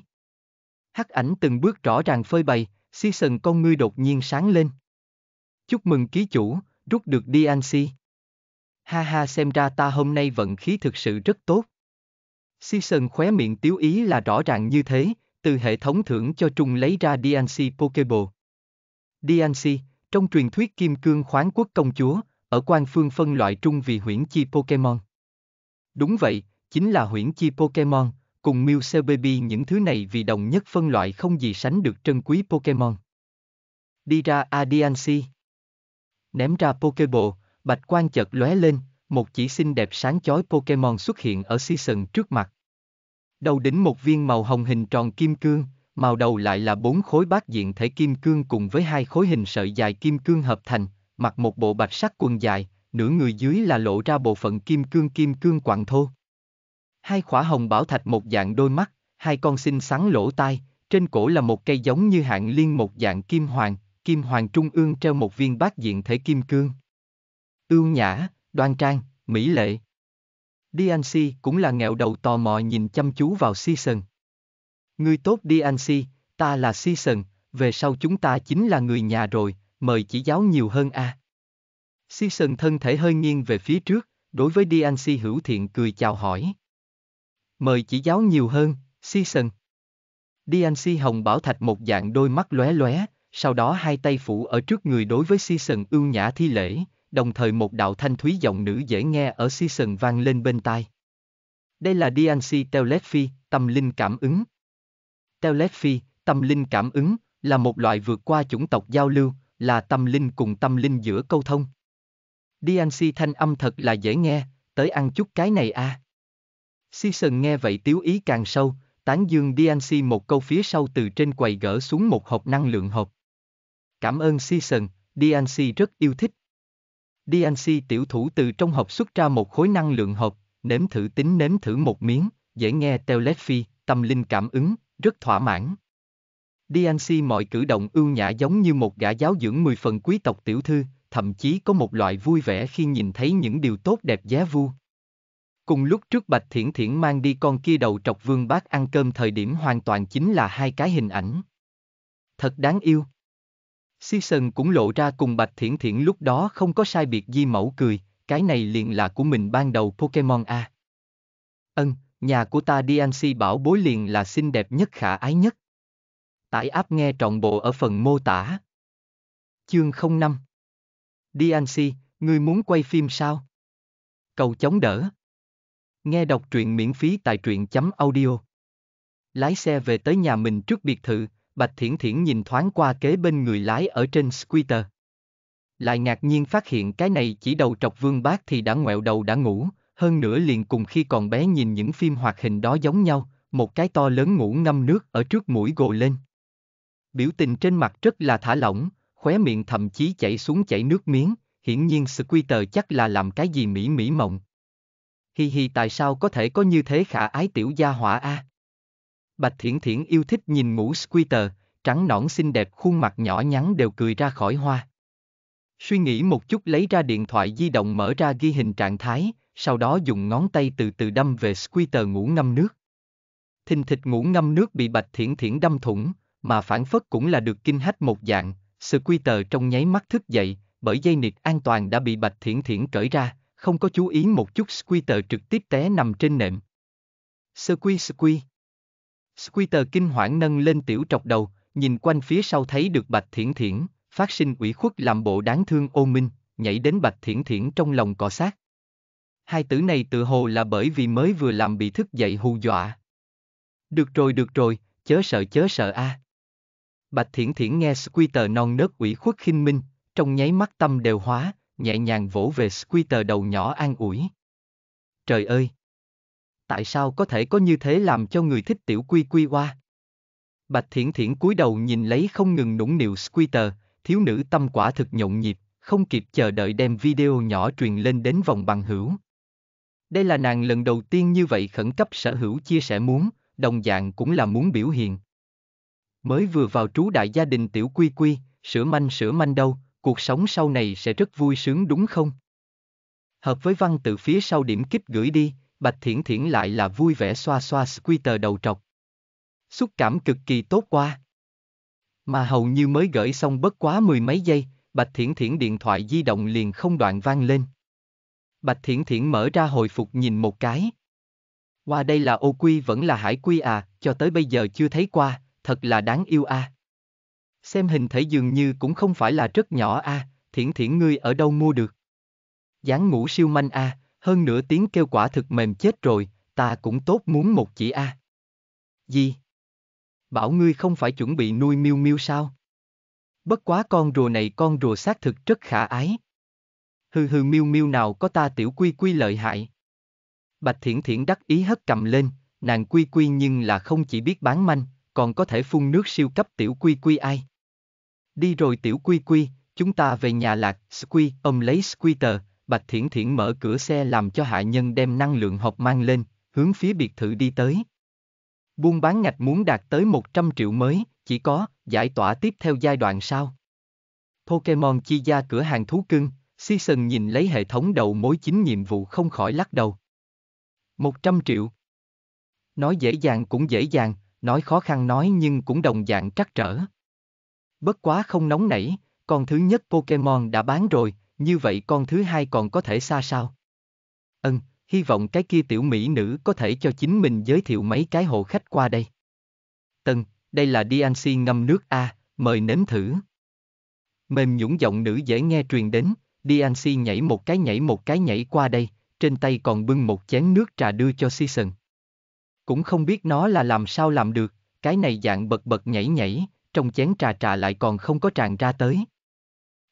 Hắc ảnh từng bước rõ ràng phơi bày, Season con ngươi đột nhiên sáng lên. Chúc mừng ký chủ, rút được DNC. Ha ha xem ra ta hôm nay vận khí thực sự rất tốt. Season khóe miệng tiếu ý là rõ ràng như thế, từ hệ thống thưởng cho Trung lấy ra DNC Pokeball. DNC, trong truyền thuyết kim cương khoáng quốc công chúa, ở quan phương phân loại trung vì huyễn chi Pokemon. Đúng vậy, chính là huyễn chi Pokemon, cùng Mew Baby những thứ này vì đồng nhất phân loại không gì sánh được trân quý Pokemon. Đi ra Adiancy. Ném ra Pokeball, bạch quan chợt lóe lên, một chỉ xinh đẹp sáng chói Pokemon xuất hiện ở Season trước mặt. Đầu đỉnh một viên màu hồng hình tròn kim cương, màu đầu lại là bốn khối bát diện thể kim cương cùng với hai khối hình sợi dài kim cương hợp thành, mặc một bộ bạch sắc quần dài, nửa người dưới là lộ ra bộ phận kim cương kim cương quặng thô hai khỏa hồng bảo thạch một dạng đôi mắt, hai con xinh xắn lỗ tai, trên cổ là một cây giống như hạng liên một dạng kim hoàng, kim hoàng trung ương treo một viên bát diện thể kim cương. Ưu nhã, đoan trang, mỹ lệ. DNC cũng là nghẹo đầu tò mò nhìn chăm chú vào Season. Người tốt DNC, ta là Season, về sau chúng ta chính là người nhà rồi, mời chỉ giáo nhiều hơn a. À. Season thân thể hơi nghiêng về phía trước, đối với DNC hữu thiện cười chào hỏi. Mời chỉ giáo nhiều hơn, Season. DNC Hồng Bảo Thạch một dạng đôi mắt lóe lóe, sau đó hai tay phủ ở trước người đối với Season ưu nhã thi lễ, đồng thời một đạo thanh thúy giọng nữ dễ nghe ở Season vang lên bên tai. Đây là DNC Telephi, tâm linh cảm ứng. Telephi, tâm linh cảm ứng, là một loại vượt qua chủng tộc giao lưu, là tâm linh cùng tâm linh giữa câu thông. DNC thanh âm thật là dễ nghe, tới ăn chút cái này a. À. Season nghe vậy tiếu ý càng sâu, tán dương DNC một câu phía sau từ trên quầy gỡ xuống một hộp năng lượng hộp. Cảm ơn Season, DNC rất yêu thích. DNC tiểu thủ từ trong hộp xuất ra một khối năng lượng hộp, nếm thử tính nếm thử một miếng, dễ nghe teo lét phi, tâm linh cảm ứng, rất thỏa mãn. DNC mọi cử động ưu nhã giống như một gã giáo dưỡng mười phần quý tộc tiểu thư, thậm chí có một loại vui vẻ khi nhìn thấy những điều tốt đẹp giá vu. Cùng lúc trước Bạch Thiển Thiển mang đi con kia đầu trọc vương bác ăn cơm thời điểm hoàn toàn chính là hai cái hình ảnh. Thật đáng yêu. Season cũng lộ ra cùng Bạch Thiển Thiển lúc đó không có sai biệt di mẫu cười, cái này liền là của mình ban đầu Pokemon A. Ân, nhà của ta DNC bảo bối liền là xinh đẹp nhất khả ái nhất. Tải áp nghe trọn bộ ở phần mô tả. Chương 05 DNC, ngươi muốn quay phim sao? Cầu chống đỡ. Nghe đọc truyện miễn phí tại truyện chấm audio. Lái xe về tới nhà mình trước biệt thự, Bạch Thiển Thiển nhìn thoáng qua kế bên người lái ở trên scooter. Lại ngạc nhiên phát hiện cái này chỉ đầu trọc vương bác thì đã ngoẹo đầu đã ngủ, hơn nữa liền cùng khi còn bé nhìn những phim hoạt hình đó giống nhau, một cái to lớn ngủ ngâm nước ở trước mũi gồ lên. Biểu tình trên mặt rất là thả lỏng, khóe miệng thậm chí chảy xuống chảy nước miếng, hiển nhiên scooter chắc là làm cái gì mỹ mỹ mộng. Hi hi tại sao có thể có như thế khả ái tiểu gia hỏa a? À? Bạch Thiển Thiển yêu thích nhìn mũ squitter, trắng nõn xinh đẹp khuôn mặt nhỏ nhắn đều cười ra khỏi hoa. Suy nghĩ một chút lấy ra điện thoại di động mở ra ghi hình trạng thái, sau đó dùng ngón tay từ từ đâm về squitter ngủ ngâm nước. Thình thịt ngủ ngâm nước bị Bạch Thiển Thiển đâm thủng, mà phản phất cũng là được kinh hách một dạng, squitter trong nháy mắt thức dậy, bởi dây nịt an toàn đã bị Bạch Thiển Thiển cởi ra, không có chú ý một chút Squitter trực tiếp té nằm trên nệm. Squee squee. Squitter kinh hoảng nâng lên tiểu trọc đầu, nhìn quanh phía sau thấy được Bạch Thiển Thiển, phát sinh ủy khuất làm bộ đáng thương ô minh, nhảy đến Bạch Thiển Thiển trong lòng cọ sát. Hai tử này tự hồ là bởi vì mới vừa làm bị thức dậy hù dọa. Được rồi được rồi, chớ sợ chớ sợ a. À. Bạch Thiển Thiển nghe Squitter non nớt ủy khuất khinh minh, trong nháy mắt tâm đều hóa, nhẹ nhàng vỗ về Squitter đầu nhỏ an ủi. Trời ơi! Tại sao có thể có như thế làm cho người thích tiểu quy quy qua? Bạch Thiển Thiển cúi đầu nhìn lấy không ngừng nũng nịu Squitter, thiếu nữ tâm quả thực nhộn nhịp, không kịp chờ đợi đem video nhỏ truyền lên đến vòng bằng hữu. Đây là nàng lần đầu tiên như vậy khẩn cấp sở hữu chia sẻ muốn, đồng dạng cũng là muốn biểu hiện. Mới vừa vào trú đại gia đình tiểu quy quy, sửa manh sửa manh đâu, cuộc sống sau này sẽ rất vui sướng đúng không? Hợp với văn từ phía sau điểm kích gửi đi, Bạch Thiển Thiển lại là vui vẻ xoa xoa tờ đầu trọc. Xúc cảm cực kỳ tốt qua. Mà hầu như mới gửi xong bất quá mười mấy giây, Bạch Thiển Thiển điện thoại di động liền không đoạn vang lên. Bạch Thiển Thiển mở ra hồi phục nhìn một cái. Qua đây là ô quy vẫn là hải quy à, cho tới bây giờ chưa thấy qua, thật là đáng yêu à xem hình thể dường như cũng không phải là rất nhỏ a, à, thiển thiển ngươi ở đâu mua được. Dáng ngủ siêu manh a, à, hơn nửa tiếng kêu quả thực mềm chết rồi, ta cũng tốt muốn một chỉ a. À. Gì? Bảo ngươi không phải chuẩn bị nuôi miêu miêu sao? Bất quá con rùa này con rùa xác thực rất khả ái. Hừ hừ miêu miêu nào có ta tiểu quy quy lợi hại. Bạch thiển thiển đắc ý hất cầm lên, nàng quy quy nhưng là không chỉ biết bán manh, còn có thể phun nước siêu cấp tiểu quy quy ai. Đi rồi tiểu quy quy, chúng ta về nhà lạc, squi ông lấy Squeeter, Bạch Thiển Thiển mở cửa xe làm cho hạ nhân đem năng lượng học mang lên, hướng phía biệt thự đi tới. Buôn bán ngạch muốn đạt tới 100 triệu mới, chỉ có, giải tỏa tiếp theo giai đoạn sau. Pokemon chi gia cửa hàng thú cưng, Season nhìn lấy hệ thống đầu mối chính nhiệm vụ không khỏi lắc đầu. 100 triệu. Nói dễ dàng cũng dễ dàng, nói khó khăn nói nhưng cũng đồng dạng trắc trở. Bất quá không nóng nảy, con thứ nhất Pokemon đã bán rồi, như vậy con thứ hai còn có thể xa sao? Ừm, hy vọng cái kia tiểu mỹ nữ có thể cho chính mình giới thiệu mấy cái hộ khách qua đây. Tần, đây là DNC ngâm nước A, mời nếm thử. Mềm nhũng giọng nữ dễ nghe truyền đến, DNC nhảy một cái nhảy một cái nhảy qua đây, trên tay còn bưng một chén nước trà đưa cho Season. Cũng không biết nó là làm sao làm được, cái này dạng bật bật nhảy nhảy, trong chén trà trà lại còn không có tràn ra tới.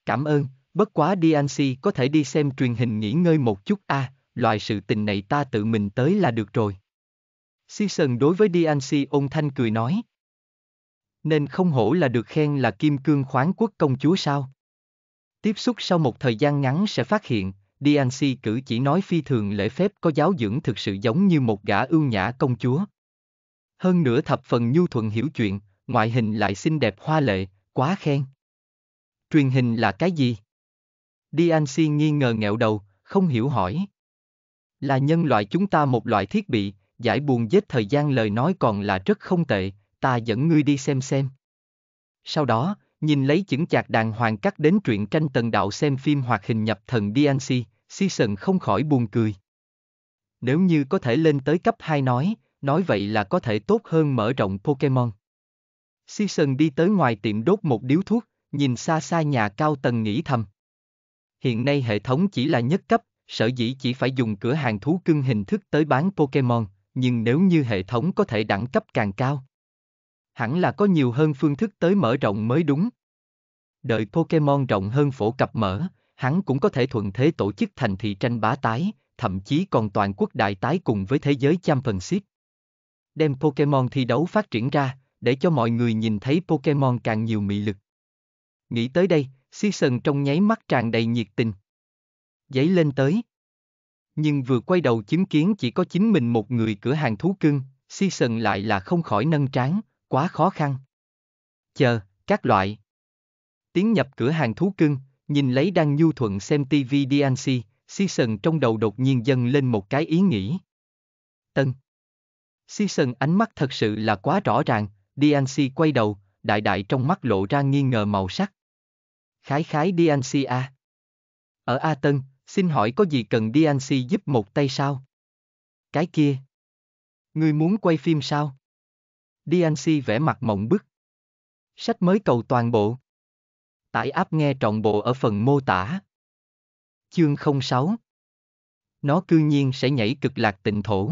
Cảm ơn, bất quá DNC có thể đi xem truyền hình nghỉ ngơi một chút a, à, loại sự tình này ta tự mình tới là được rồi. Season đối với DNC ôn thanh cười nói. Nên không hổ là được khen là kim cương khoáng quốc công chúa sao. Tiếp xúc sau một thời gian ngắn sẽ phát hiện, DNC cử chỉ nói phi thường lễ phép có giáo dưỡng thực sự giống như một gã ưu nhã công chúa. Hơn nữa thập phần nhu thuận hiểu chuyện, ngoại hình lại xinh đẹp hoa lệ, quá khen. Truyền hình là cái gì? Diancy nghi ngờ nghẹo đầu, không hiểu hỏi. Là nhân loại chúng ta một loại thiết bị, giải buồn giết thời gian lời nói còn là rất không tệ, ta dẫn ngươi đi xem xem. Sau đó, nhìn lấy chững chạc đàng hoàng cắt đến truyện tranh tần đạo xem phim hoạt hình nhập thần DNC, Season không khỏi buồn cười. Nếu như có thể lên tới cấp 2 nói, nói vậy là có thể tốt hơn mở rộng Pokemon. Season đi tới ngoài tiệm đốt một điếu thuốc, nhìn xa xa nhà cao tầng nghĩ thầm. Hiện nay hệ thống chỉ là nhất cấp, sở dĩ chỉ phải dùng cửa hàng thú cưng hình thức tới bán Pokemon, nhưng nếu như hệ thống có thể đẳng cấp càng cao. Hẳn là có nhiều hơn phương thức tới mở rộng mới đúng. Đợi Pokemon rộng hơn phổ cập mở, hắn cũng có thể thuận thế tổ chức thành thị tranh bá tái, thậm chí còn toàn quốc đại tái cùng với thế giới Championship. Đem Pokemon thi đấu phát triển ra, để cho mọi người nhìn thấy Pokemon càng nhiều mị lực. Nghĩ tới đây, Season trong nháy mắt tràn đầy nhiệt tình. Giấy lên tới. Nhưng vừa quay đầu chứng kiến chỉ có chính mình một người cửa hàng thú cưng, Season lại là không khỏi nâng trán, quá khó khăn. Chờ, các loại. Tiến nhập cửa hàng thú cưng, nhìn lấy đang nhu thuận xem TV DNC, Season trong đầu đột nhiên dâng lên một cái ý nghĩ. Tân. Season ánh mắt thật sự là quá rõ ràng, Diancy quay đầu, đại đại trong mắt lộ ra nghi ngờ màu sắc. Khái khái Diancy à. Ở A Tân, xin hỏi có gì cần Diancy giúp một tay sao? Cái kia. Ngươi muốn quay phim sao? Diancy vẽ mặt mộng bức. Sách mới cầu toàn bộ. Tải áp nghe trọn bộ ở phần mô tả. Chương 06 Nó cư nhiên sẽ nhảy cực lạc tịnh thổ.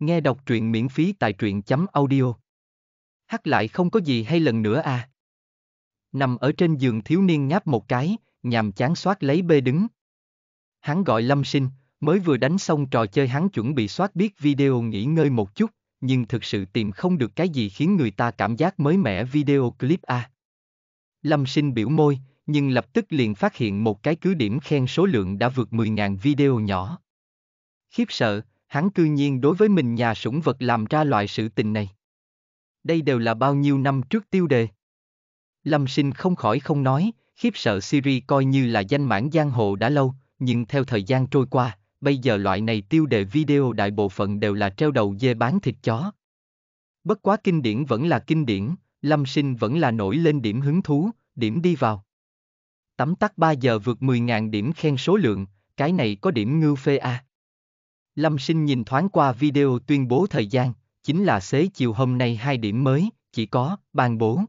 Nghe đọc truyện miễn phí tại truyện chấm audio hắc lại không có gì hay lần nữa à. Nằm ở trên giường thiếu niên ngáp một cái, nhàm chán soát lấy bê đứng. Hắn gọi lâm sinh, mới vừa đánh xong trò chơi hắn chuẩn bị soát biết video nghỉ ngơi một chút, nhưng thực sự tìm không được cái gì khiến người ta cảm giác mới mẻ video clip à. Lâm sinh biểu môi, nhưng lập tức liền phát hiện một cái cứ điểm khen số lượng đã vượt 10.000 video nhỏ. Khiếp sợ, hắn cư nhiên đối với mình nhà sủng vật làm ra loại sự tình này đây đều là bao nhiêu năm trước tiêu đề. Lâm sinh không khỏi không nói, khiếp sợ Siri coi như là danh mãn giang hồ đã lâu, nhưng theo thời gian trôi qua, bây giờ loại này tiêu đề video đại bộ phận đều là treo đầu dê bán thịt chó. Bất quá kinh điển vẫn là kinh điển, Lâm Sinh vẫn là nổi lên điểm hứng thú, điểm đi vào. tắm tắt 3 giờ vượt 10.000 điểm khen số lượng, cái này có điểm ngưu phê a. À. Lâm Sinh nhìn thoáng qua video tuyên bố thời gian, chính là xế chiều hôm nay hai điểm mới, chỉ có, ban bố.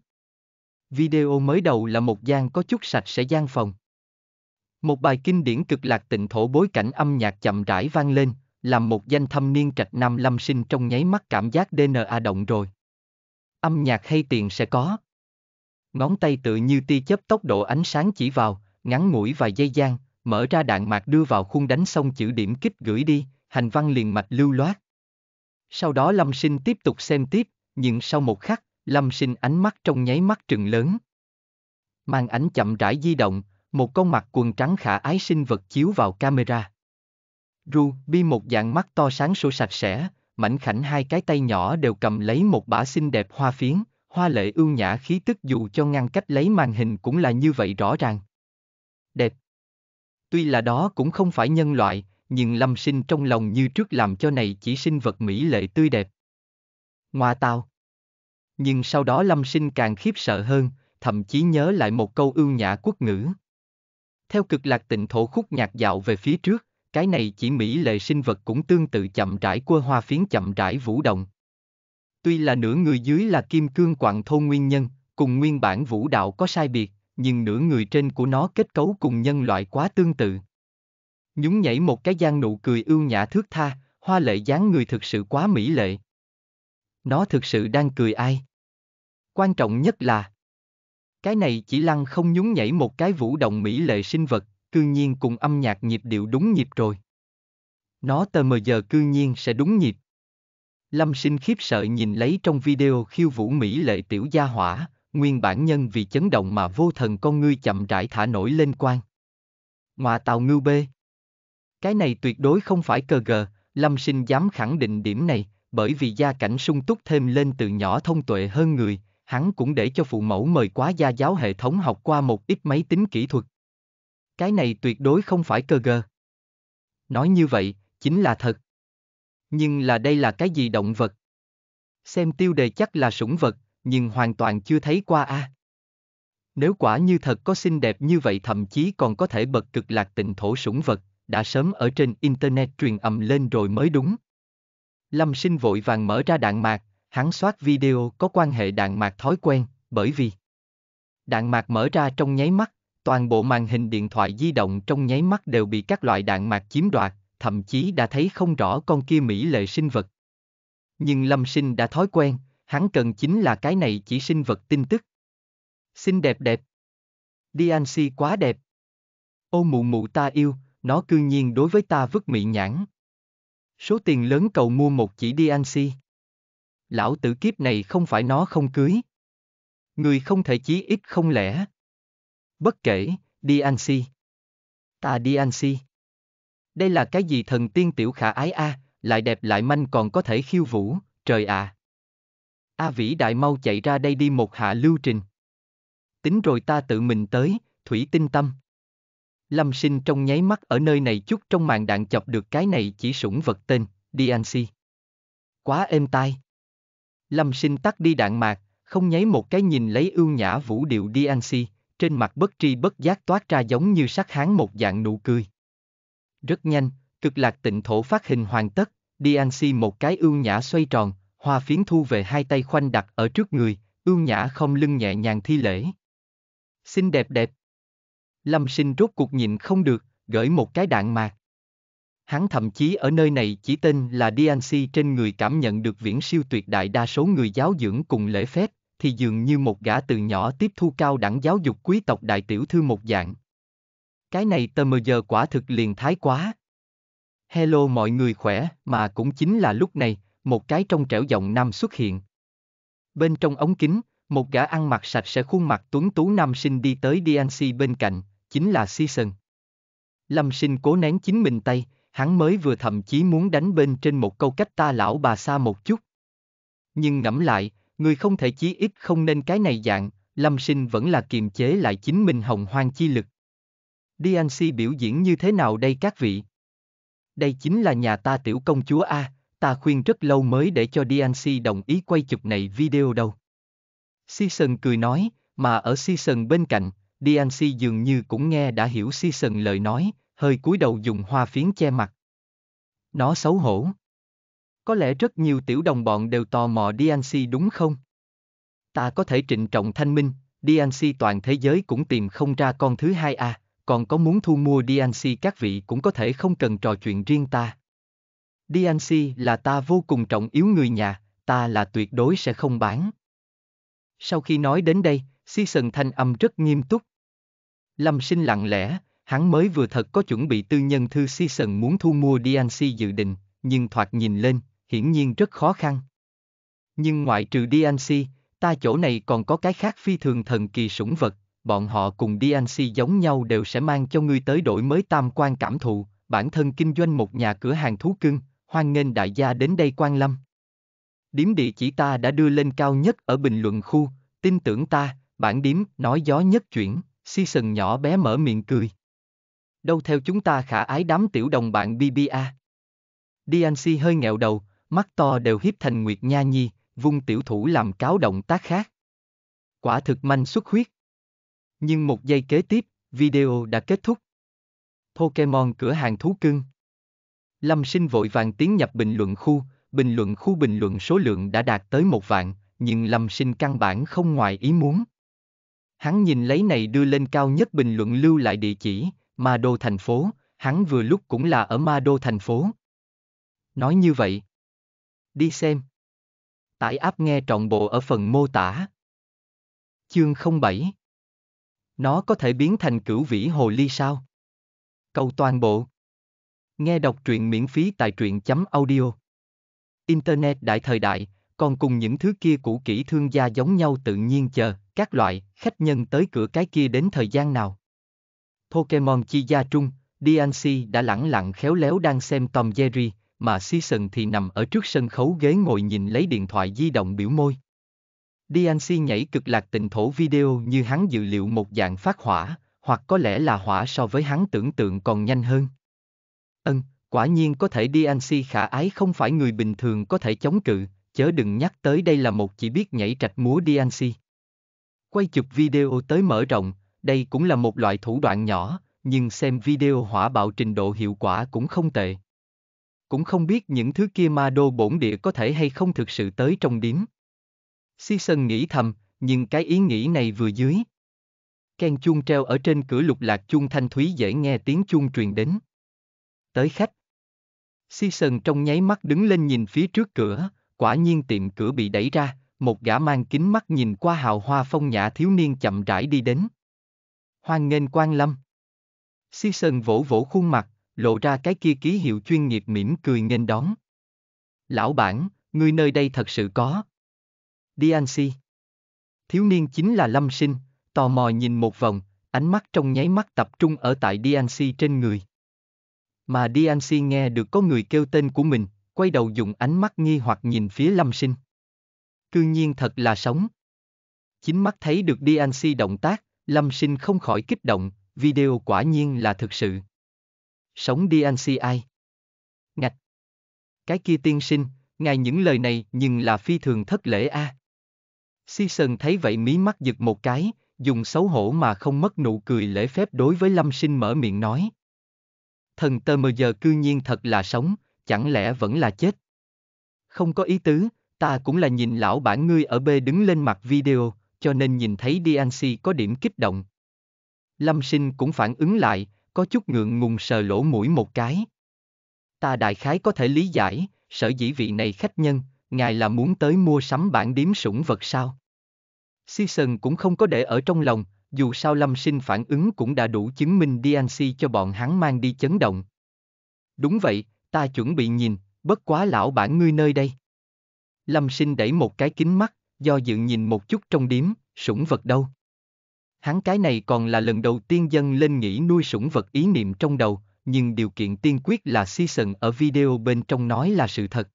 Video mới đầu là một gian có chút sạch sẽ gian phòng. Một bài kinh điển cực lạc tịnh thổ bối cảnh âm nhạc chậm rãi vang lên, làm một danh thâm niên trạch nam lâm sinh trong nháy mắt cảm giác DNA động rồi. Âm nhạc hay tiền sẽ có. Ngón tay tự như tia chớp tốc độ ánh sáng chỉ vào, ngắn mũi vài dây gian, mở ra đạn mạc đưa vào khung đánh xong chữ điểm kích gửi đi, hành văn liền mạch lưu loát, sau đó Lâm Sinh tiếp tục xem tiếp, nhưng sau một khắc, Lâm Sinh ánh mắt trong nháy mắt trừng lớn. Màn ảnh chậm rãi di động, một con mặt quần trắng khả ái sinh vật chiếu vào camera. Ru, bi một dạng mắt to sáng sổ sạch sẽ, mảnh khảnh hai cái tay nhỏ đều cầm lấy một bả xinh đẹp hoa phiến, hoa lệ ưu nhã khí tức dù cho ngăn cách lấy màn hình cũng là như vậy rõ ràng. Đẹp. Tuy là đó cũng không phải nhân loại, nhưng lâm sinh trong lòng như trước làm cho này chỉ sinh vật mỹ lệ tươi đẹp. Ngoa tao. Nhưng sau đó lâm sinh càng khiếp sợ hơn, thậm chí nhớ lại một câu ưu nhã quốc ngữ. Theo cực lạc tịnh thổ khúc nhạc dạo về phía trước, cái này chỉ mỹ lệ sinh vật cũng tương tự chậm rãi qua hoa phiến chậm rãi vũ động. Tuy là nửa người dưới là kim cương quặng thô nguyên nhân, cùng nguyên bản vũ đạo có sai biệt, nhưng nửa người trên của nó kết cấu cùng nhân loại quá tương tự nhún nhảy một cái gian nụ cười ưu nhã thước tha, hoa lệ dáng người thực sự quá mỹ lệ. Nó thực sự đang cười ai? Quan trọng nhất là Cái này chỉ lăng không nhún nhảy một cái vũ động mỹ lệ sinh vật, cư nhiên cùng âm nhạc nhịp điệu đúng nhịp rồi. Nó tờ mờ giờ cư nhiên sẽ đúng nhịp. Lâm sinh khiếp sợ nhìn lấy trong video khiêu vũ mỹ lệ tiểu gia hỏa, nguyên bản nhân vì chấn động mà vô thần con ngươi chậm rãi thả nổi lên quan. Ngoà tàu ngưu bê. Cái này tuyệt đối không phải cơ gờ, Lâm Sinh dám khẳng định điểm này, bởi vì gia cảnh sung túc thêm lên từ nhỏ thông tuệ hơn người, hắn cũng để cho phụ mẫu mời quá gia giáo hệ thống học qua một ít máy tính kỹ thuật. Cái này tuyệt đối không phải cơ gờ. Nói như vậy, chính là thật. Nhưng là đây là cái gì động vật? Xem tiêu đề chắc là sủng vật, nhưng hoàn toàn chưa thấy qua a. À. Nếu quả như thật có xinh đẹp như vậy thậm chí còn có thể bật cực lạc tình thổ sủng vật, đã sớm ở trên Internet truyền ầm lên rồi mới đúng. Lâm sinh vội vàng mở ra đạn mạc, hắn soát video có quan hệ đạn mạc thói quen, bởi vì đạn mạc mở ra trong nháy mắt, toàn bộ màn hình điện thoại di động trong nháy mắt đều bị các loại đạn mạc chiếm đoạt, thậm chí đã thấy không rõ con kia mỹ lệ sinh vật. Nhưng Lâm Sinh đã thói quen, hắn cần chính là cái này chỉ sinh vật tin tức. Xinh đẹp đẹp. Diancy quá đẹp. Ô mụ mụ ta yêu, nó cư nhiên đối với ta vứt miệng nhãn. Số tiền lớn cầu mua một chỉ đi anh si. Lão tử kiếp này không phải nó không cưới. Người không thể chí ít không lẽ. Bất kể, đi anh si. Ta đi anh si. Đây là cái gì thần tiên tiểu khả ái a, à, lại đẹp lại manh còn có thể khiêu vũ, trời à. A vĩ đại mau chạy ra đây đi một hạ lưu trình. Tính rồi ta tự mình tới, thủy tinh tâm. Lâm sinh trong nháy mắt ở nơi này chút trong màn đạn chọc được cái này chỉ sủng vật tên, DNC. Quá êm tai. Lâm sinh tắt đi đạn mạc, không nháy một cái nhìn lấy ưu nhã vũ điệu DNC, trên mặt bất tri bất giác toát ra giống như sắc hán một dạng nụ cười. Rất nhanh, cực lạc tịnh thổ phát hình hoàn tất, DNC một cái ưu nhã xoay tròn, hoa phiến thu về hai tay khoanh đặt ở trước người, ưu nhã không lưng nhẹ nhàng thi lễ. Xinh đẹp đẹp. Lâm Sinh rốt cuộc nhịn không được, gửi một cái đạn mạc. Hắn thậm chí ở nơi này chỉ tên là DNC trên người cảm nhận được viễn siêu tuyệt đại đa số người giáo dưỡng cùng lễ phép, thì dường như một gã từ nhỏ tiếp thu cao đẳng giáo dục quý tộc đại tiểu thư một dạng. Cái này tờ mờ giờ quả thực liền thái quá. Hello mọi người khỏe, mà cũng chính là lúc này, một cái trong trẻo giọng nam xuất hiện. Bên trong ống kính, một gã ăn mặc sạch sẽ khuôn mặt tuấn tú nam sinh đi tới DNC bên cạnh, chính là Season. Lâm sinh cố nén chính mình tay, hắn mới vừa thậm chí muốn đánh bên trên một câu cách ta lão bà xa một chút. Nhưng ngẫm lại, người không thể chí ít không nên cái này dạng, Lâm sinh vẫn là kiềm chế lại chính mình hồng hoang chi lực. DNC biểu diễn như thế nào đây các vị? Đây chính là nhà ta tiểu công chúa A, ta khuyên rất lâu mới để cho DNC đồng ý quay chụp này video đâu. Season cười nói, mà ở Season bên cạnh, Diancy dường như cũng nghe đã hiểu Season lời nói, hơi cúi đầu dùng hoa phiến che mặt. Nó xấu hổ. Có lẽ rất nhiều tiểu đồng bọn đều tò mò Diancy đúng không? Ta có thể trịnh trọng thanh minh, Diancy toàn thế giới cũng tìm không ra con thứ hai à, còn có muốn thu mua Diancy các vị cũng có thể không cần trò chuyện riêng ta. Diancy là ta vô cùng trọng yếu người nhà, ta là tuyệt đối sẽ không bán. Sau khi nói đến đây, Season thanh âm rất nghiêm túc, Lâm Sinh lặng lẽ, hắn mới vừa thật có chuẩn bị tư nhân thư season muốn thu mua DNC dự định, nhưng thoạt nhìn lên, hiển nhiên rất khó khăn. Nhưng ngoại trừ DNC, ta chỗ này còn có cái khác phi thường thần kỳ sủng vật, bọn họ cùng DNC giống nhau đều sẽ mang cho ngươi tới đổi mới tam quan cảm thụ, bản thân kinh doanh một nhà cửa hàng thú cưng, hoan nghênh đại gia đến đây quan lâm. Điếm địa chỉ ta đã đưa lên cao nhất ở bình luận khu, tin tưởng ta, bản điếm nói gió nhất chuyển, Si Season nhỏ bé mở miệng cười. Đâu theo chúng ta khả ái đám tiểu đồng bạn BBA. DNC hơi nghẹo đầu, mắt to đều hiếp thành Nguyệt Nha Nhi, vung tiểu thủ làm cáo động tác khác. Quả thực manh xuất huyết. Nhưng một giây kế tiếp, video đã kết thúc. Pokemon cửa hàng thú cưng. Lâm sinh vội vàng tiến nhập bình luận khu, bình luận khu bình luận số lượng đã đạt tới một vạn, nhưng Lâm sinh căn bản không ngoài ý muốn. Hắn nhìn lấy này đưa lên cao nhất bình luận lưu lại địa chỉ, Ma Đô thành phố, hắn vừa lúc cũng là ở Ma Đô thành phố. Nói như vậy. Đi xem. Tải áp nghe trọn bộ ở phần mô tả. Chương 07 Nó có thể biến thành cửu vĩ hồ ly sao? Câu toàn bộ. Nghe đọc truyện miễn phí tại truyện chấm audio. Internet đại thời đại, còn cùng những thứ kia cũ kỹ thương gia giống nhau tự nhiên chờ các loại, khách nhân tới cửa cái kia đến thời gian nào. Pokemon Chi Gia Trung, DNC đã lẳng lặng khéo léo đang xem Tom Jerry, mà Season thì nằm ở trước sân khấu ghế ngồi nhìn lấy điện thoại di động biểu môi. DNC nhảy cực lạc tình thổ video như hắn dự liệu một dạng phát hỏa, hoặc có lẽ là hỏa so với hắn tưởng tượng còn nhanh hơn. Ân, quả nhiên có thể DNC khả ái không phải người bình thường có thể chống cự, chớ đừng nhắc tới đây là một chỉ biết nhảy trạch múa DNC. Quay chụp video tới mở rộng, đây cũng là một loại thủ đoạn nhỏ, nhưng xem video hỏa bạo trình độ hiệu quả cũng không tệ. Cũng không biết những thứ kia ma đô bổn địa có thể hay không thực sự tới trong điếm. Season nghĩ thầm, nhưng cái ý nghĩ này vừa dưới. Ken chuông treo ở trên cửa lục lạc chuông thanh thúy dễ nghe tiếng chuông truyền đến. Tới khách. Season trong nháy mắt đứng lên nhìn phía trước cửa, quả nhiên tiệm cửa bị đẩy ra, một gã mang kính mắt nhìn qua hào hoa phong nhã thiếu niên chậm rãi đi đến. Hoan nghênh quan lâm. sơn vỗ vỗ khuôn mặt, lộ ra cái kia ký hiệu chuyên nghiệp mỉm cười nghênh đón. Lão bản, người nơi đây thật sự có. đi anh si, Thiếu niên chính là Lâm Sinh, tò mò nhìn một vòng, ánh mắt trong nháy mắt tập trung ở tại DNC trên người. Mà DNC nghe được có người kêu tên của mình, quay đầu dùng ánh mắt nghi hoặc nhìn phía Lâm Sinh cư nhiên thật là sống. Chính mắt thấy được DNC động tác, Lâm Sinh không khỏi kích động, video quả nhiên là thực sự. Sống DNC ai? Ngạch! Cái kia tiên sinh, ngài những lời này nhưng là phi thường thất lễ a. À. Season thấy vậy mí mắt giật một cái, dùng xấu hổ mà không mất nụ cười lễ phép đối với Lâm Sinh mở miệng nói. Thần tơ mờ giờ cư nhiên thật là sống, chẳng lẽ vẫn là chết? Không có ý tứ, Ta cũng là nhìn lão bản ngươi ở B đứng lên mặt video, cho nên nhìn thấy DNC có điểm kích động. Lâm sinh cũng phản ứng lại, có chút ngượng ngùng sờ lỗ mũi một cái. Ta đại khái có thể lý giải, sở dĩ vị này khách nhân, ngài là muốn tới mua sắm bản điếm sủng vật sao? Season cũng không có để ở trong lòng, dù sao Lâm Sinh phản ứng cũng đã đủ chứng minh DNC cho bọn hắn mang đi chấn động. Đúng vậy, ta chuẩn bị nhìn, bất quá lão bản ngươi nơi đây. Lâm sinh đẩy một cái kính mắt, do dự nhìn một chút trong điếm, sủng vật đâu. Hắn cái này còn là lần đầu tiên dân lên nghĩ nuôi sủng vật ý niệm trong đầu, nhưng điều kiện tiên quyết là season ở video bên trong nói là sự thật.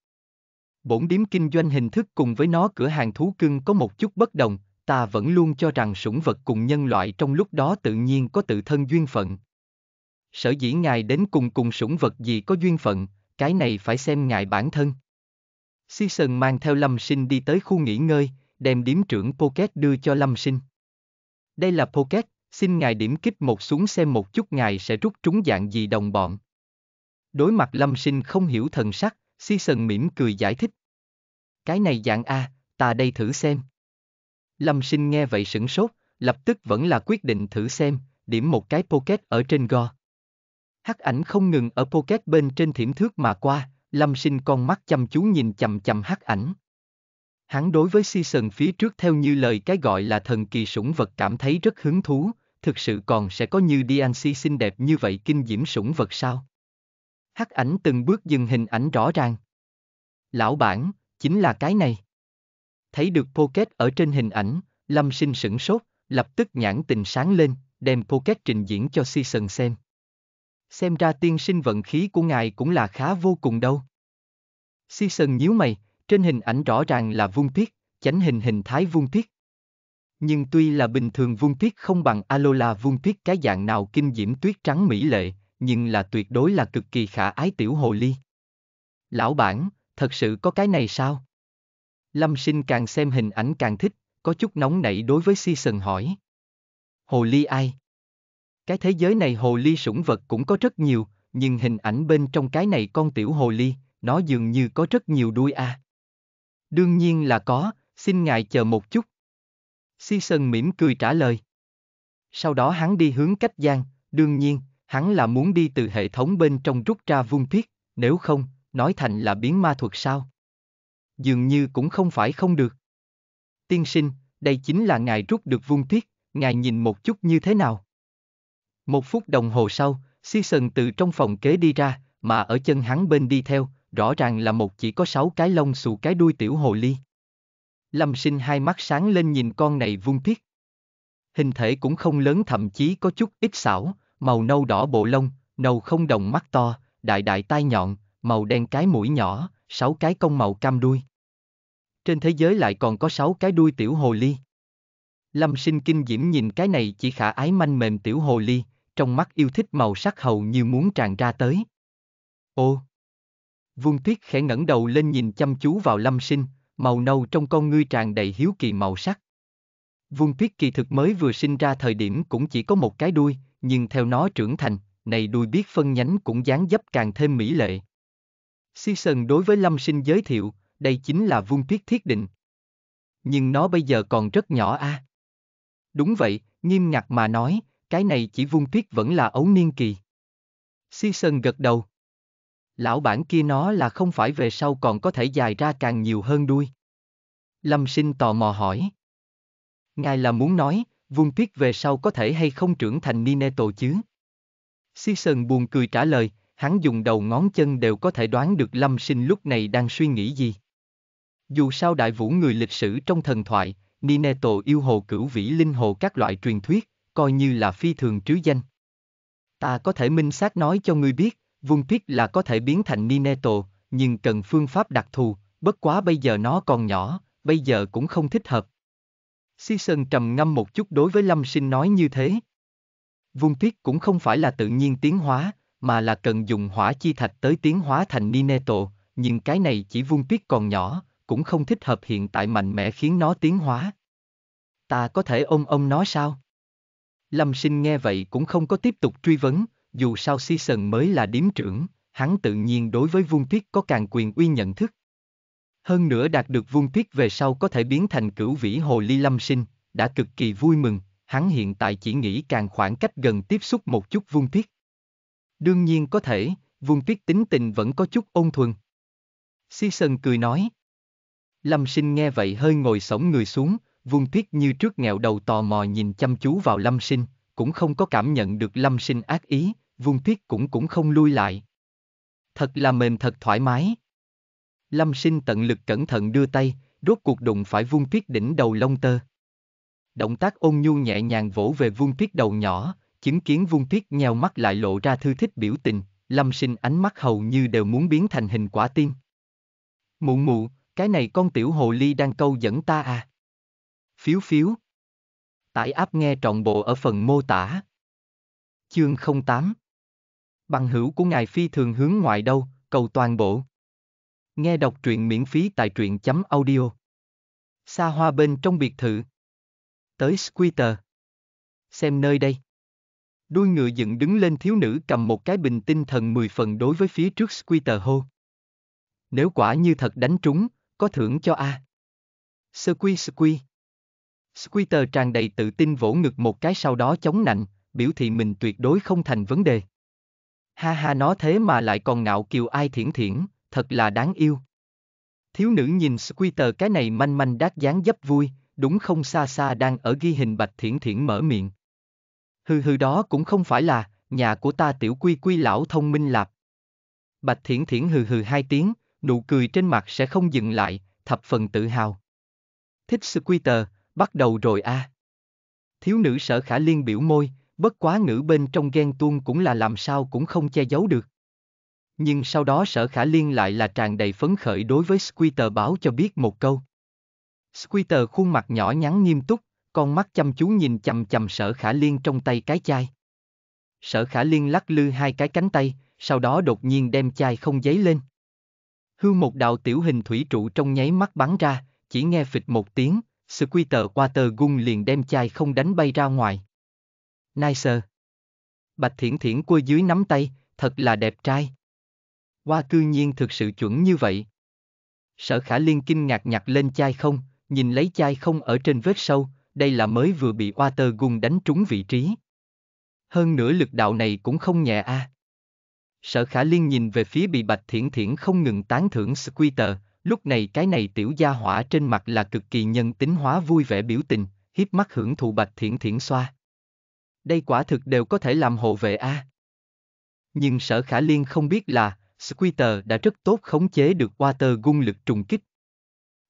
Bổn điếm kinh doanh hình thức cùng với nó cửa hàng thú cưng có một chút bất đồng, ta vẫn luôn cho rằng sủng vật cùng nhân loại trong lúc đó tự nhiên có tự thân duyên phận. Sở dĩ ngài đến cùng cùng sủng vật gì có duyên phận, cái này phải xem ngài bản thân. Season mang theo Lâm Sinh đi tới khu nghỉ ngơi, đem điếm trưởng Pocket đưa cho Lâm Sinh. Đây là Pocket, xin ngài điểm kích một xuống xem một chút ngài sẽ rút trúng dạng gì đồng bọn. Đối mặt Lâm Sinh không hiểu thần sắc, Season mỉm cười giải thích. Cái này dạng A, ta đây thử xem. Lâm Sinh nghe vậy sửng sốt, lập tức vẫn là quyết định thử xem, điểm một cái Pocket ở trên go. Hắc ảnh không ngừng ở Pocket bên trên thiểm thước mà qua, Lâm Sinh con mắt chăm chú nhìn chầm chầm hắc ảnh. Hắn đối với Si Sần phía trước theo như lời cái gọi là thần kỳ sủng vật cảm thấy rất hứng thú, thực sự còn sẽ có như DNC xinh đẹp như vậy kinh diễm sủng vật sao? Hắc ảnh từng bước dừng hình ảnh rõ ràng. Lão bản, chính là cái này. Thấy được Pocket ở trên hình ảnh, Lâm Sinh sửng sốt, lập tức nhãn tình sáng lên, đem Pocket trình diễn cho Si Sần xem xem ra tiên sinh vận khí của ngài cũng là khá vô cùng đâu. Season nhíu mày, trên hình ảnh rõ ràng là vung tiết, chánh hình hình thái vung tiết. Nhưng tuy là bình thường vung tiết không bằng Alola vung tiết cái dạng nào kinh diễm tuyết trắng mỹ lệ, nhưng là tuyệt đối là cực kỳ khả ái tiểu hồ ly. Lão bản, thật sự có cái này sao? Lâm sinh càng xem hình ảnh càng thích, có chút nóng nảy đối với Season hỏi. Hồ ly ai? Cái thế giới này hồ ly sủng vật cũng có rất nhiều, nhưng hình ảnh bên trong cái này con tiểu hồ ly, nó dường như có rất nhiều đuôi a. À. Đương nhiên là có, xin ngài chờ một chút. Si sơn mỉm cười trả lời. Sau đó hắn đi hướng cách gian, đương nhiên, hắn là muốn đi từ hệ thống bên trong rút ra vung thiết, nếu không, nói thành là biến ma thuật sao. Dường như cũng không phải không được. Tiên sinh, đây chính là ngài rút được vung thiết, ngài nhìn một chút như thế nào. Một phút đồng hồ sau, Season từ trong phòng kế đi ra, mà ở chân hắn bên đi theo, rõ ràng là một chỉ có sáu cái lông xù cái đuôi tiểu hồ ly. Lâm sinh hai mắt sáng lên nhìn con này vung thiết. Hình thể cũng không lớn thậm chí có chút ít xảo, màu nâu đỏ bộ lông, nâu không đồng mắt to, đại đại tai nhọn, màu đen cái mũi nhỏ, sáu cái công màu cam đuôi. Trên thế giới lại còn có sáu cái đuôi tiểu hồ ly. Lâm sinh kinh diễm nhìn cái này chỉ khả ái manh mềm tiểu hồ ly, trong mắt yêu thích màu sắc hầu như muốn tràn ra tới. Ô! Vương Tuyết khẽ ngẩng đầu lên nhìn chăm chú vào Lâm Sinh, màu nâu trong con ngươi tràn đầy hiếu kỳ màu sắc. Vương Tuyết kỳ thực mới vừa sinh ra thời điểm cũng chỉ có một cái đuôi, nhưng theo nó trưởng thành, này đuôi biết phân nhánh cũng dáng dấp càng thêm mỹ lệ. Si Season đối với Lâm Sinh giới thiệu, đây chính là Vương Tuyết thiết định. Nhưng nó bây giờ còn rất nhỏ a. À? Đúng vậy, nghiêm ngặt mà nói, cái này chỉ vung tuyết vẫn là ấu niên kỳ. Season gật đầu. Lão bản kia nó là không phải về sau còn có thể dài ra càng nhiều hơn đuôi. Lâm sinh tò mò hỏi. Ngài là muốn nói, vung tuyết về sau có thể hay không trưởng thành Nineto chứ? Season buồn cười trả lời, hắn dùng đầu ngón chân đều có thể đoán được Lâm Sinh lúc này đang suy nghĩ gì. Dù sao đại vũ người lịch sử trong thần thoại, Nineto yêu hồ cửu vĩ linh hồ các loại truyền thuyết, coi như là phi thường trứ danh. Ta có thể minh xác nói cho ngươi biết, vùng tuyết là có thể biến thành Nineto, nhưng cần phương pháp đặc thù, bất quá bây giờ nó còn nhỏ, bây giờ cũng không thích hợp. Season trầm ngâm một chút đối với Lâm Sinh nói như thế. Vùng tuyết cũng không phải là tự nhiên tiến hóa, mà là cần dùng hỏa chi thạch tới tiến hóa thành Nineto, nhưng cái này chỉ vuông tuyết còn nhỏ, cũng không thích hợp hiện tại mạnh mẽ khiến nó tiến hóa. Ta có thể ôm ông nó sao? Lâm Sinh nghe vậy cũng không có tiếp tục truy vấn, dù sao Si Season mới là điếm trưởng, hắn tự nhiên đối với Vuông Thiết có càng quyền uy nhận thức. Hơn nữa đạt được Vuông Thiết về sau có thể biến thành cửu vĩ hồ ly Lâm Sinh, đã cực kỳ vui mừng, hắn hiện tại chỉ nghĩ càng khoảng cách gần tiếp xúc một chút Vuông Thiết. Đương nhiên có thể, Vuông Thiết tính tình vẫn có chút ôn thuần. Si Season cười nói. Lâm Sinh nghe vậy hơi ngồi sổng người xuống, Vương Tuyết như trước nghẹo đầu tò mò nhìn chăm chú vào Lâm Sinh, cũng không có cảm nhận được Lâm Sinh ác ý, Vương Tuyết cũng cũng không lui lại. Thật là mềm thật thoải mái. Lâm Sinh tận lực cẩn thận đưa tay, rốt cuộc đụng phải Vương Tuyết đỉnh đầu lông tơ. Động tác ôn nhu nhẹ nhàng vỗ về Vương Tuyết đầu nhỏ, chứng kiến Vương Tuyết nheo mắt lại lộ ra thư thích biểu tình, Lâm Sinh ánh mắt hầu như đều muốn biến thành hình quả tim. Mụ mụ, cái này con tiểu hồ ly đang câu dẫn ta à? Phiếu phiếu. Tải app nghe trọn bộ ở phần mô tả. Chương 08 Bằng hữu của ngài phi thường hướng ngoại đâu, cầu toàn bộ. Nghe đọc truyện miễn phí tại truyện chấm audio. Xa hoa bên trong biệt thự. Tới Squitter. Xem nơi đây. Đuôi ngựa dựng đứng lên thiếu nữ cầm một cái bình tinh thần 10 phần đối với phía trước Squitter hô. Nếu quả như thật đánh trúng, có thưởng cho A. Squee squee. Squitter tràn đầy tự tin vỗ ngực một cái sau đó chống nạnh, biểu thị mình tuyệt đối không thành vấn đề. Ha ha nó thế mà lại còn ngạo kiều ai thiển thiển, thật là đáng yêu. Thiếu nữ nhìn Squitter cái này manh manh đát dáng dấp vui, đúng không xa xa đang ở ghi hình bạch thiển thiển mở miệng. Hừ hừ đó cũng không phải là, nhà của ta tiểu quy quy lão thông minh lạp. Bạch thiển thiển hừ hừ hai tiếng, nụ cười trên mặt sẽ không dừng lại, thập phần tự hào. Thích Squitter, Bắt đầu rồi à. Thiếu nữ sở khả liên biểu môi, bất quá ngữ bên trong ghen tuông cũng là làm sao cũng không che giấu được. Nhưng sau đó sở khả liên lại là tràn đầy phấn khởi đối với Squitter báo cho biết một câu. Squitter khuôn mặt nhỏ nhắn nghiêm túc, con mắt chăm chú nhìn chầm chầm sở khả liên trong tay cái chai. Sở khả liên lắc lư hai cái cánh tay, sau đó đột nhiên đem chai không giấy lên. hư một đạo tiểu hình thủy trụ trong nháy mắt bắn ra, chỉ nghe phịch một tiếng, Squitter Watergun liền đem chai không đánh bay ra ngoài. Nice. Bạch Thiển Thiển cua dưới nắm tay, thật là đẹp trai. Hoa cư nhiên thực sự chuẩn như vậy. Sở khả liên kinh ngạc nhặt lên chai không, nhìn lấy chai không ở trên vết sâu, đây là mới vừa bị Watergun đánh trúng vị trí. Hơn nữa lực đạo này cũng không nhẹ a. À. Sở khả liên nhìn về phía bị bạch thiển thiển không ngừng tán thưởng Squitter, lúc này cái này tiểu gia hỏa trên mặt là cực kỳ nhân tính hóa vui vẻ biểu tình, hiếp mắt hưởng thụ bạch thiện thiện xoa. Đây quả thực đều có thể làm hộ vệ A. Nhưng sở khả liên không biết là, Squitter đã rất tốt khống chế được Water gung lực trùng kích.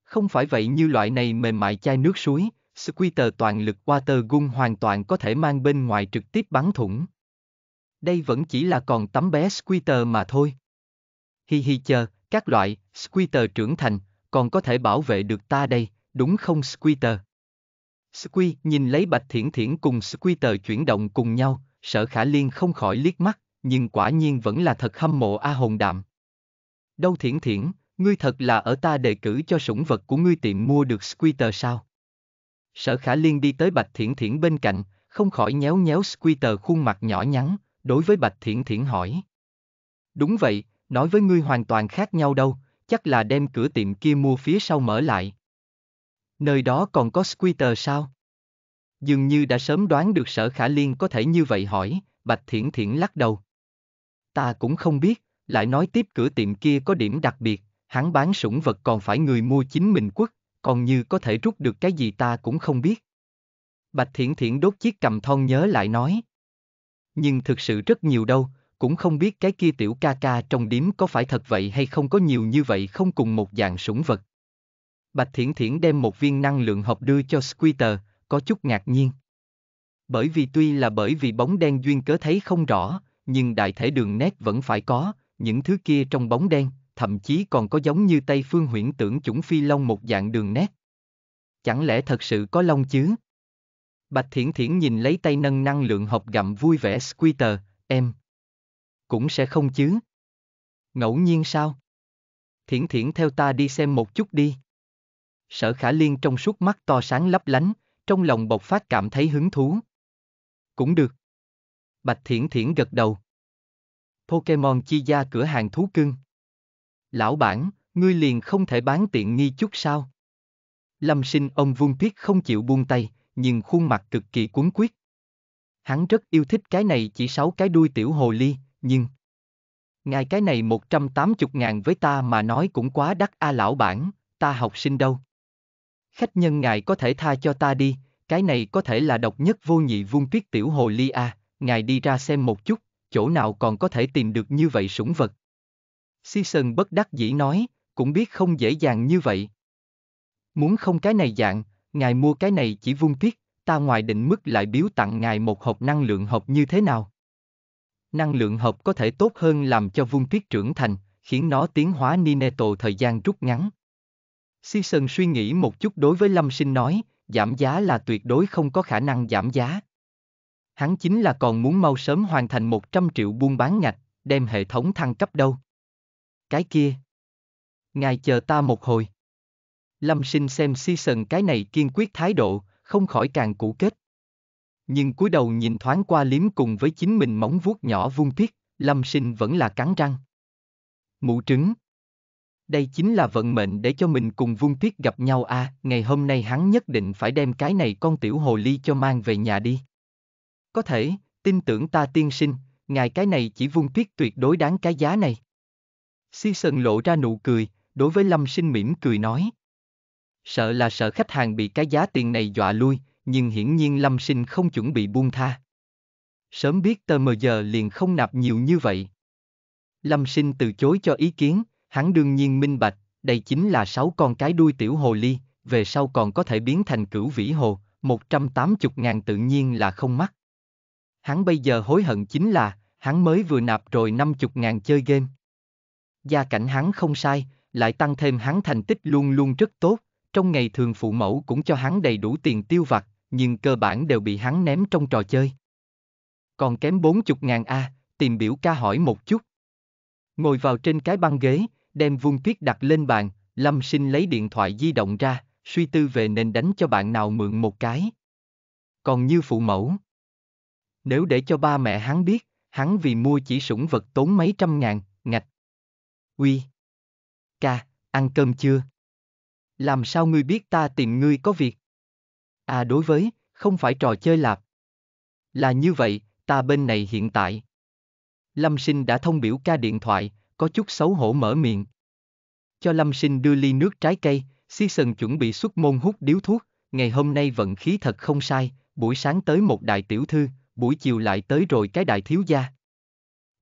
Không phải vậy như loại này mềm mại chai nước suối, Squitter toàn lực Water gung hoàn toàn có thể mang bên ngoài trực tiếp bắn thủng. Đây vẫn chỉ là còn tấm bé Squitter mà thôi. Hi hi chờ, các loại, Squitter trưởng thành, còn có thể bảo vệ được ta đây, đúng không Squitter? Squee nhìn lấy Bạch Thiển Thiển cùng Squitter chuyển động cùng nhau, sở khả liên không khỏi liếc mắt, nhưng quả nhiên vẫn là thật hâm mộ A Hồn Đạm. Đâu Thiển Thiển, ngươi thật là ở ta đề cử cho sủng vật của ngươi tiệm mua được Squitter sao? Sở khả liên đi tới Bạch Thiển Thiển bên cạnh, không khỏi nhéo nhéo Squitter khuôn mặt nhỏ nhắn, đối với Bạch Thiển Thiển hỏi. Đúng vậy, nói với ngươi hoàn toàn khác nhau đâu, chắc là đem cửa tiệm kia mua phía sau mở lại. Nơi đó còn có squeeter sao? Dường như đã sớm đoán được sở khả liên có thể như vậy hỏi, bạch thiển thiển lắc đầu. Ta cũng không biết, lại nói tiếp cửa tiệm kia có điểm đặc biệt, hắn bán sủng vật còn phải người mua chính mình quất, còn như có thể rút được cái gì ta cũng không biết. Bạch thiển thiển đốt chiếc cầm thon nhớ lại nói. Nhưng thực sự rất nhiều đâu, cũng không biết cái kia tiểu ca ca trong điếm có phải thật vậy hay không có nhiều như vậy không cùng một dạng sủng vật. Bạch Thiển Thiển đem một viên năng lượng hộp đưa cho Squitter, có chút ngạc nhiên. Bởi vì tuy là bởi vì bóng đen duyên cớ thấy không rõ, nhưng đại thể đường nét vẫn phải có, những thứ kia trong bóng đen, thậm chí còn có giống như Tây Phương huyễn tưởng chủng phi long một dạng đường nét. Chẳng lẽ thật sự có long chứ? Bạch Thiển Thiển nhìn lấy tay nâng năng lượng hộp gặm vui vẻ Squitter, em, cũng sẽ không chứ. Ngẫu nhiên sao? Thiển thiển theo ta đi xem một chút đi. Sở khả liên trong suốt mắt to sáng lấp lánh, trong lòng bộc phát cảm thấy hứng thú. Cũng được. Bạch thiển thiển gật đầu. Pokemon chi gia cửa hàng thú cưng. Lão bản, ngươi liền không thể bán tiện nghi chút sao? Lâm sinh ông vuông tuyết không chịu buông tay, nhưng khuôn mặt cực kỳ cuốn quyết. Hắn rất yêu thích cái này chỉ sáu cái đuôi tiểu hồ ly, nhưng... Ngài cái này 180 ngàn với ta mà nói cũng quá đắt a à lão bản, ta học sinh đâu. Khách nhân ngài có thể tha cho ta đi, cái này có thể là độc nhất vô nhị vung tuyết tiểu hồ ly a, ngài đi ra xem một chút, chỗ nào còn có thể tìm được như vậy sủng vật. Season bất đắc dĩ nói, cũng biết không dễ dàng như vậy. Muốn không cái này dạng, ngài mua cái này chỉ vung tuyết, ta ngoài định mức lại biếu tặng ngài một hộp năng lượng hộp như thế nào? năng lượng hợp có thể tốt hơn làm cho vung tuyết trưởng thành, khiến nó tiến hóa Nineto thời gian rút ngắn. Season suy nghĩ một chút đối với Lâm Sinh nói, giảm giá là tuyệt đối không có khả năng giảm giá. Hắn chính là còn muốn mau sớm hoàn thành 100 triệu buôn bán ngạch, đem hệ thống thăng cấp đâu. Cái kia. Ngài chờ ta một hồi. Lâm Sinh xem Season cái này kiên quyết thái độ, không khỏi càng cũ kết nhưng cúi đầu nhìn thoáng qua liếm cùng với chính mình móng vuốt nhỏ vuông thiết, lâm sinh vẫn là cắn răng. Mụ trứng đây chính là vận mệnh để cho mình cùng Vuông Thiết gặp nhau a, à, ngày hôm nay hắn nhất định phải đem cái này con tiểu hồ ly cho mang về nhà đi. Có thể, tin tưởng ta tiên sinh, ngài cái này chỉ Vuông Thiết tuyệt đối đáng cái giá này. Si Sần lộ ra nụ cười, đối với Lâm Sinh mỉm cười nói. Sợ là sợ khách hàng bị cái giá tiền này dọa lui, nhưng hiển nhiên Lâm Sinh không chuẩn bị buông tha. Sớm biết tờ mờ giờ liền không nạp nhiều như vậy. Lâm Sinh từ chối cho ý kiến, hắn đương nhiên minh bạch, đây chính là sáu con cái đuôi tiểu hồ ly, về sau còn có thể biến thành cửu vĩ hồ, 180 ngàn tự nhiên là không mắc. Hắn bây giờ hối hận chính là, hắn mới vừa nạp rồi 50 ngàn chơi game. Gia cảnh hắn không sai, lại tăng thêm hắn thành tích luôn luôn rất tốt, trong ngày thường phụ mẫu cũng cho hắn đầy đủ tiền tiêu vặt, nhưng cơ bản đều bị hắn ném trong trò chơi. Còn kém 40 ngàn A, à, tìm biểu ca hỏi một chút. Ngồi vào trên cái băng ghế, đem vuông tuyết đặt lên bàn, Lâm Sinh lấy điện thoại di động ra, suy tư về nên đánh cho bạn nào mượn một cái. Còn như phụ mẫu. Nếu để cho ba mẹ hắn biết, hắn vì mua chỉ sủng vật tốn mấy trăm ngàn, ngạch. Uy. Ca, ăn cơm chưa? Làm sao ngươi biết ta tìm ngươi có việc? À đối với, không phải trò chơi lạp. Là như vậy, ta bên này hiện tại. Lâm sinh đã thông biểu ca điện thoại, có chút xấu hổ mở miệng. Cho Lâm sinh đưa ly nước trái cây, Si Season chuẩn bị xuất môn hút điếu thuốc, ngày hôm nay vận khí thật không sai, buổi sáng tới một đại tiểu thư, buổi chiều lại tới rồi cái đại thiếu gia.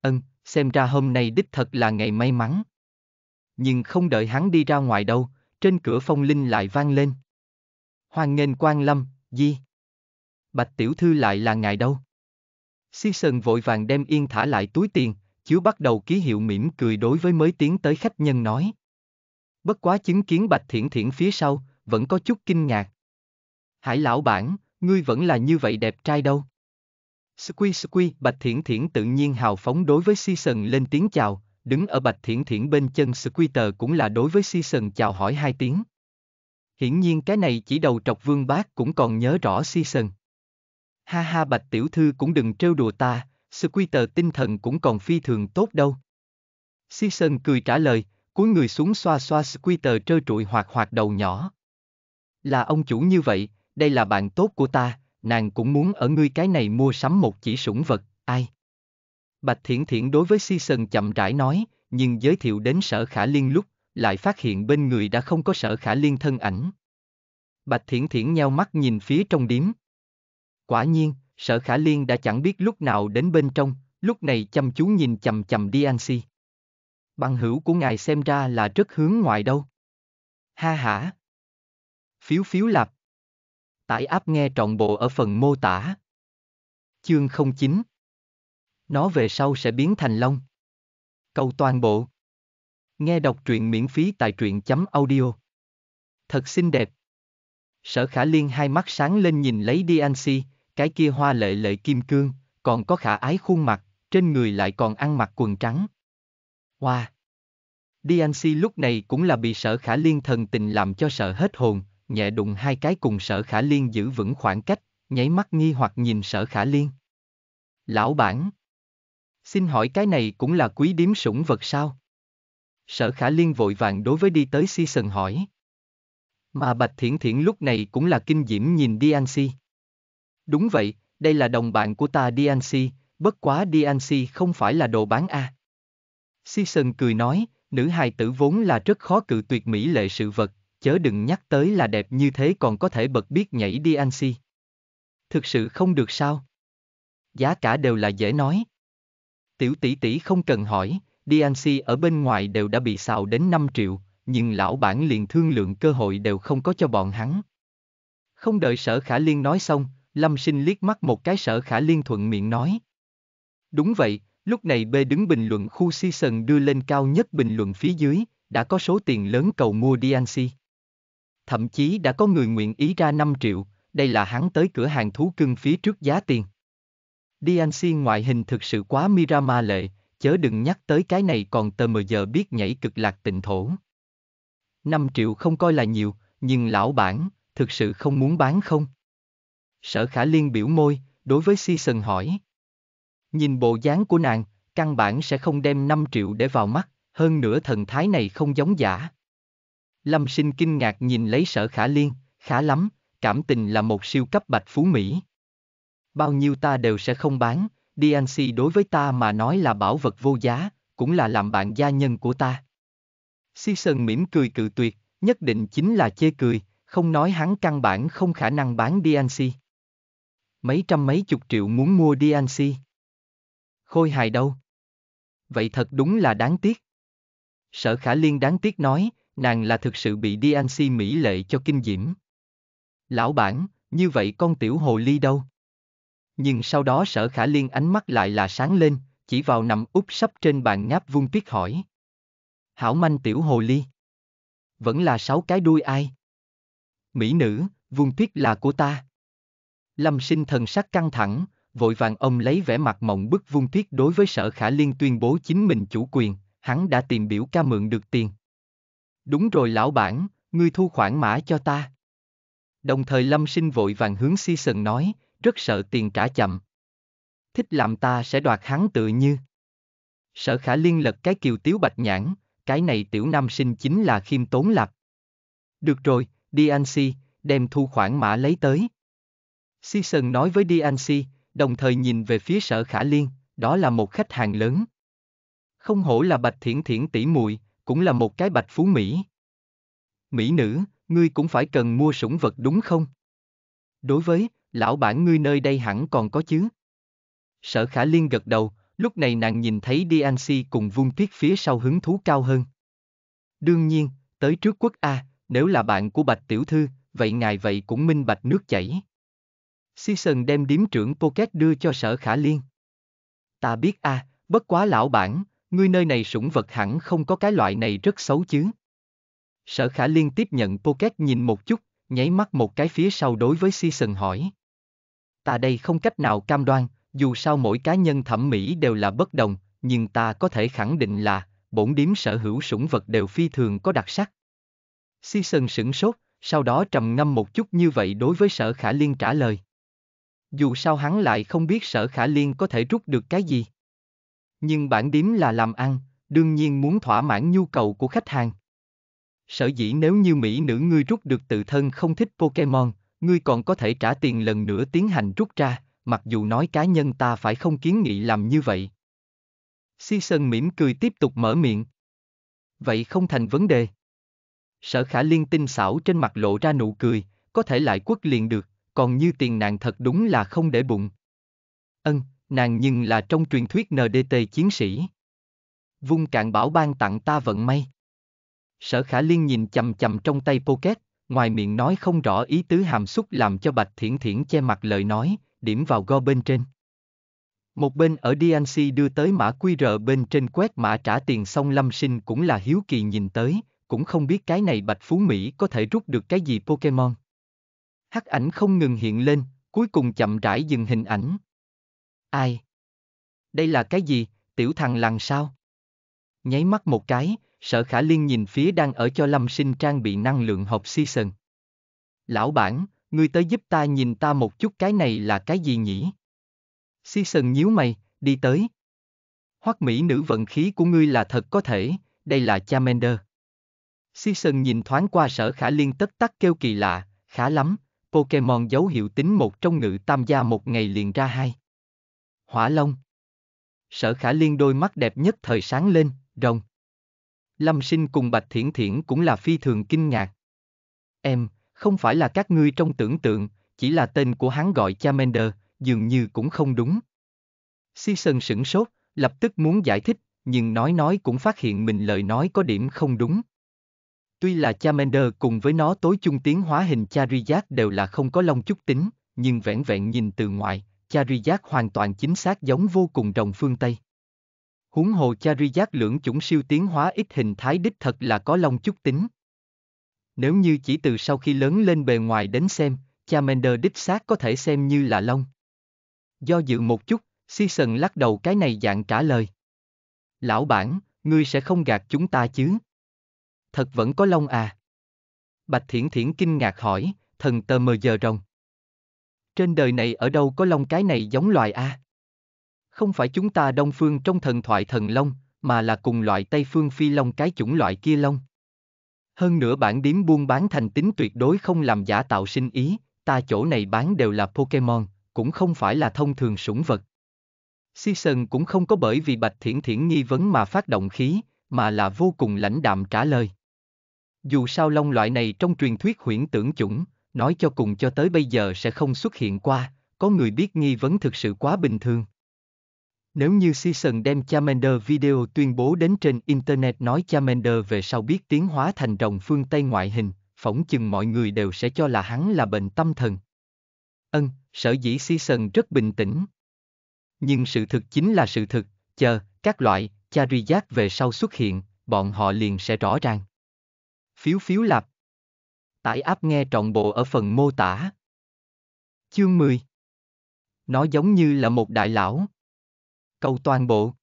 Ân, xem ra hôm nay đích thật là ngày may mắn. Nhưng không đợi hắn đi ra ngoài đâu, trên cửa phong linh lại vang lên hoan nghênh Quang lâm, di. Bạch tiểu thư lại là ngài đâu. Season vội vàng đem yên thả lại túi tiền, chiếu bắt đầu ký hiệu mỉm cười đối với mới tiến tới khách nhân nói. Bất quá chứng kiến bạch thiển thiển phía sau, vẫn có chút kinh ngạc. Hải lão bản, ngươi vẫn là như vậy đẹp trai đâu. Squee squee, Bạch Thiển Thiển tự nhiên hào phóng đối với Season lên tiếng chào, đứng ở Bạch Thiển Thiển bên chân Squeeter cũng là đối với Season chào hỏi hai tiếng. Hiển nhiên cái này chỉ đầu trọc vương bác cũng còn nhớ rõ si Sân. Ha ha bạch tiểu thư cũng đừng trêu đùa ta, sư quy tờ tinh thần cũng còn phi thường tốt đâu. Si Sân cười trả lời, cúi người xuống xoa xoa sư quy Squitter trơ trụi hoạt hoạt đầu nhỏ. Là ông chủ như vậy, đây là bạn tốt của ta, nàng cũng muốn ở ngươi cái này mua sắm một chỉ sủng vật, ai? Bạch Thiện Thiện đối với Si Sân chậm rãi nói, nhưng giới thiệu đến sở khả liên lúc lại phát hiện bên người đã không có sở khả liên thân ảnh. Bạch Thiển Thiển nheo mắt nhìn phía trong điếm. Quả nhiên, sở khả liên đã chẳng biết lúc nào đến bên trong, lúc này chăm chú nhìn chầm chầm đi ăn si. Bằng hữu của ngài xem ra là rất hướng ngoại đâu. Ha hả. Phiếu phiếu lạp. Tải áp nghe trọn bộ ở phần mô tả. Chương 09 Nó về sau sẽ biến thành long. Câu toàn bộ Nghe đọc truyện miễn phí tại truyện chấm audio. Thật xinh đẹp. Sở khả liên hai mắt sáng lên nhìn lấy DNC, cái kia hoa lệ lệ kim cương, còn có khả ái khuôn mặt, trên người lại còn ăn mặc quần trắng. Hoa! Wow. DNC lúc này cũng là bị sở khả liên thần tình làm cho sợ hết hồn, nhẹ đụng hai cái cùng sở khả liên giữ vững khoảng cách, nháy mắt nghi hoặc nhìn sở khả liên. Lão bản! Xin hỏi cái này cũng là quý điếm sủng vật sao? Sở Khả Liên vội vàng đối với đi tới si sần hỏi. Mà Bạch Thiển Thiển lúc này cũng là kinh diễm nhìn Si. Đúng vậy, đây là đồng bạn của ta Si, bất quá Si không phải là đồ bán A. Si sần cười nói, nữ hài tử vốn là rất khó cự tuyệt mỹ lệ sự vật, chớ đừng nhắc tới là đẹp như thế còn có thể bật biết nhảy Si. Thực sự không được sao? Giá cả đều là dễ nói. Tiểu tỷ tỷ không cần hỏi, DNC ở bên ngoài đều đã bị xào đến 5 triệu, nhưng lão bản liền thương lượng cơ hội đều không có cho bọn hắn. Không đợi sở khả liên nói xong, Lâm sinh liếc mắt một cái sở khả liên thuận miệng nói. Đúng vậy, lúc này B đứng bình luận khu season đưa lên cao nhất bình luận phía dưới, đã có số tiền lớn cầu mua DNC. Thậm chí đã có người nguyện ý ra 5 triệu, đây là hắn tới cửa hàng thú cưng phía trước giá tiền. DNC ngoại hình thực sự quá Mirama lệ, chớ đừng nhắc tới cái này còn tờ mờ giờ biết nhảy cực lạc tịnh thổ. 5 triệu không coi là nhiều, nhưng lão bản, thực sự không muốn bán không? Sở khả liên biểu môi, đối với si sần hỏi. Nhìn bộ dáng của nàng, căn bản sẽ không đem 5 triệu để vào mắt, hơn nữa thần thái này không giống giả. Lâm sinh kinh ngạc nhìn lấy sở khả liên, khá lắm, cảm tình là một siêu cấp bạch phú Mỹ. Bao nhiêu ta đều sẽ không bán, DNC đối với ta mà nói là bảo vật vô giá, cũng là làm bạn gia nhân của ta. Season mỉm cười cự tuyệt, nhất định chính là chê cười, không nói hắn căn bản không khả năng bán DNC. Mấy trăm mấy chục triệu muốn mua DNC. Khôi hài đâu? Vậy thật đúng là đáng tiếc. Sở Khả Liên đáng tiếc nói, nàng là thực sự bị DNC mỹ lệ cho kinh diễm. Lão bản, như vậy con tiểu hồ ly đâu? Nhưng sau đó sở khả liên ánh mắt lại là sáng lên, chỉ vào nằm úp sấp trên bàn ngáp vung tuyết hỏi. Hảo manh tiểu hồ ly. Vẫn là sáu cái đuôi ai? Mỹ nữ, vung tuyết là của ta. Lâm sinh thần sắc căng thẳng, vội vàng ông lấy vẻ mặt mộng bức vung tuyết đối với sở khả liên tuyên bố chính mình chủ quyền, hắn đã tìm biểu ca mượn được tiền. Đúng rồi lão bản, ngươi thu khoản mã cho ta. Đồng thời lâm sinh vội vàng hướng si sần nói, rất sợ tiền trả chậm. Thích làm ta sẽ đoạt hắn tự như. Sở khả liên lật cái kiều tiếu bạch nhãn, cái này tiểu nam sinh chính là khiêm tốn lạp. Được rồi, DNC, đem thu khoản mã lấy tới. Season nói với DNC, đồng thời nhìn về phía sở khả liên, đó là một khách hàng lớn. Không hổ là bạch thiển thiển tỷ muội cũng là một cái bạch phú Mỹ. Mỹ nữ, ngươi cũng phải cần mua sủng vật đúng không? Đối với, lão bản ngươi nơi đây hẳn còn có chứ? Sở khả liên gật đầu, lúc này nàng nhìn thấy Diancy cùng vung Tiết phía sau hứng thú cao hơn. Đương nhiên, tới trước quốc A, nếu là bạn của Bạch Tiểu Thư, vậy ngài vậy cũng minh bạch nước chảy. Season đem điếm trưởng Pocket đưa cho sở khả liên. Ta biết A, bất quá lão bản, ngươi nơi này sủng vật hẳn không có cái loại này rất xấu chứ. Sở khả liên tiếp nhận Pocket nhìn một chút, nháy mắt một cái phía sau đối với Season hỏi ta đây không cách nào cam đoan, dù sao mỗi cá nhân thẩm mỹ đều là bất đồng, nhưng ta có thể khẳng định là, bổn điếm sở hữu sủng vật đều phi thường có đặc sắc. Season sửng sốt, sau đó trầm ngâm một chút như vậy đối với sở khả liên trả lời. Dù sao hắn lại không biết sở khả liên có thể rút được cái gì. Nhưng bản điếm là làm ăn, đương nhiên muốn thỏa mãn nhu cầu của khách hàng. Sở dĩ nếu như mỹ nữ ngươi rút được tự thân không thích Pokemon, ngươi còn có thể trả tiền lần nữa tiến hành rút ra, mặc dù nói cá nhân ta phải không kiến nghị làm như vậy. Season mỉm cười tiếp tục mở miệng. Vậy không thành vấn đề. Sở khả liên tinh xảo trên mặt lộ ra nụ cười, có thể lại quất liền được, còn như tiền nàng thật đúng là không để bụng. Ân, nàng nhưng là trong truyền thuyết NDT chiến sĩ. Vung cạn bảo ban tặng ta vận may. Sở khả liên nhìn chầm chầm trong tay pocket, ngoài miệng nói không rõ ý tứ hàm xúc làm cho Bạch Thiển Thiển che mặt lời nói, điểm vào go bên trên. Một bên ở DNC đưa tới mã QR bên trên quét mã trả tiền xong Lâm Sinh cũng là hiếu kỳ nhìn tới, cũng không biết cái này Bạch Phú Mỹ có thể rút được cái gì Pokemon. Hắc ảnh không ngừng hiện lên, cuối cùng chậm rãi dừng hình ảnh. Ai? Đây là cái gì, tiểu thằng làng sao? Nháy mắt một cái, Sở Khả Liên nhìn phía đang ở cho Lâm Sinh trang bị năng lượng hộp Si season. Lão bản, ngươi tới giúp ta nhìn ta một chút cái này là cái gì nhỉ? Si Season nhíu mày, đi tới. Hoắc mỹ nữ vận khí của ngươi là thật có thể, đây là Charmander. Si Season nhìn thoáng qua sở khả liên tất tắc kêu kỳ lạ, khá lắm, Pokemon dấu hiệu tính một trong ngự tam gia một ngày liền ra hai. Hỏa Long Sở khả liên đôi mắt đẹp nhất thời sáng lên, rồng. Lâm Sinh cùng Bạch Thiển Thiển cũng là phi thường kinh ngạc. Em, không phải là các ngươi trong tưởng tượng, chỉ là tên của hắn gọi Charmander, dường như cũng không đúng. Season sửng sốt, lập tức muốn giải thích, nhưng nói nói cũng phát hiện mình lời nói có điểm không đúng. Tuy là Charmander cùng với nó tối chung tiến hóa hình Charizard đều là không có lông chút tính, nhưng vẻn vẹn nhìn từ ngoài, Charizard hoàn toàn chính xác giống vô cùng rồng phương Tây. Huống hồ Charizard lưỡng chủng siêu tiến hóa ít hình thái đích thật là có lông chút tính. Nếu như chỉ từ sau khi lớn lên bề ngoài đến xem, Charmander đích xác có thể xem như là lông. Do dự một chút, Season lắc đầu cái này dạng trả lời. Lão bản, ngươi sẽ không gạt chúng ta chứ? Thật vẫn có lông à? Bạch Thiển Thiển kinh ngạc hỏi, thần tờ mờ giờ rồng. Trên đời này ở đâu có lông cái này giống loài a? À? Không phải chúng ta đông phương trong thần thoại thần long, mà là cùng loại tây phương phi long cái chủng loại kia long. Hơn nữa bản điếm buôn bán thành tính tuyệt đối không làm giả tạo sinh ý, ta chỗ này bán đều là Pokemon, cũng không phải là thông thường sủng vật. Season cũng không có bởi vì Bạch Thiển Thiển nghi vấn mà phát động khí, mà là vô cùng lãnh đạm trả lời. Dù sao long loại này trong truyền thuyết huyễn tưởng chủng, nói cho cùng cho tới bây giờ sẽ không xuất hiện qua, có người biết nghi vấn thực sự quá bình thường. Nếu như Season đem Charmander video tuyên bố đến trên Internet nói Charmander về sau biết tiến hóa thành rồng phương Tây ngoại hình, phỏng chừng mọi người đều sẽ cho là hắn là bệnh tâm thần. Ân, sở dĩ Season rất bình tĩnh. Nhưng sự thực chính là sự thực, chờ, các loại, Charizard về sau xuất hiện, bọn họ liền sẽ rõ ràng. Phiếu phiếu lạp. Tải áp nghe trọn bộ ở phần mô tả. Chương 10 Nó giống như là một đại lão. Cầu toàn bộ.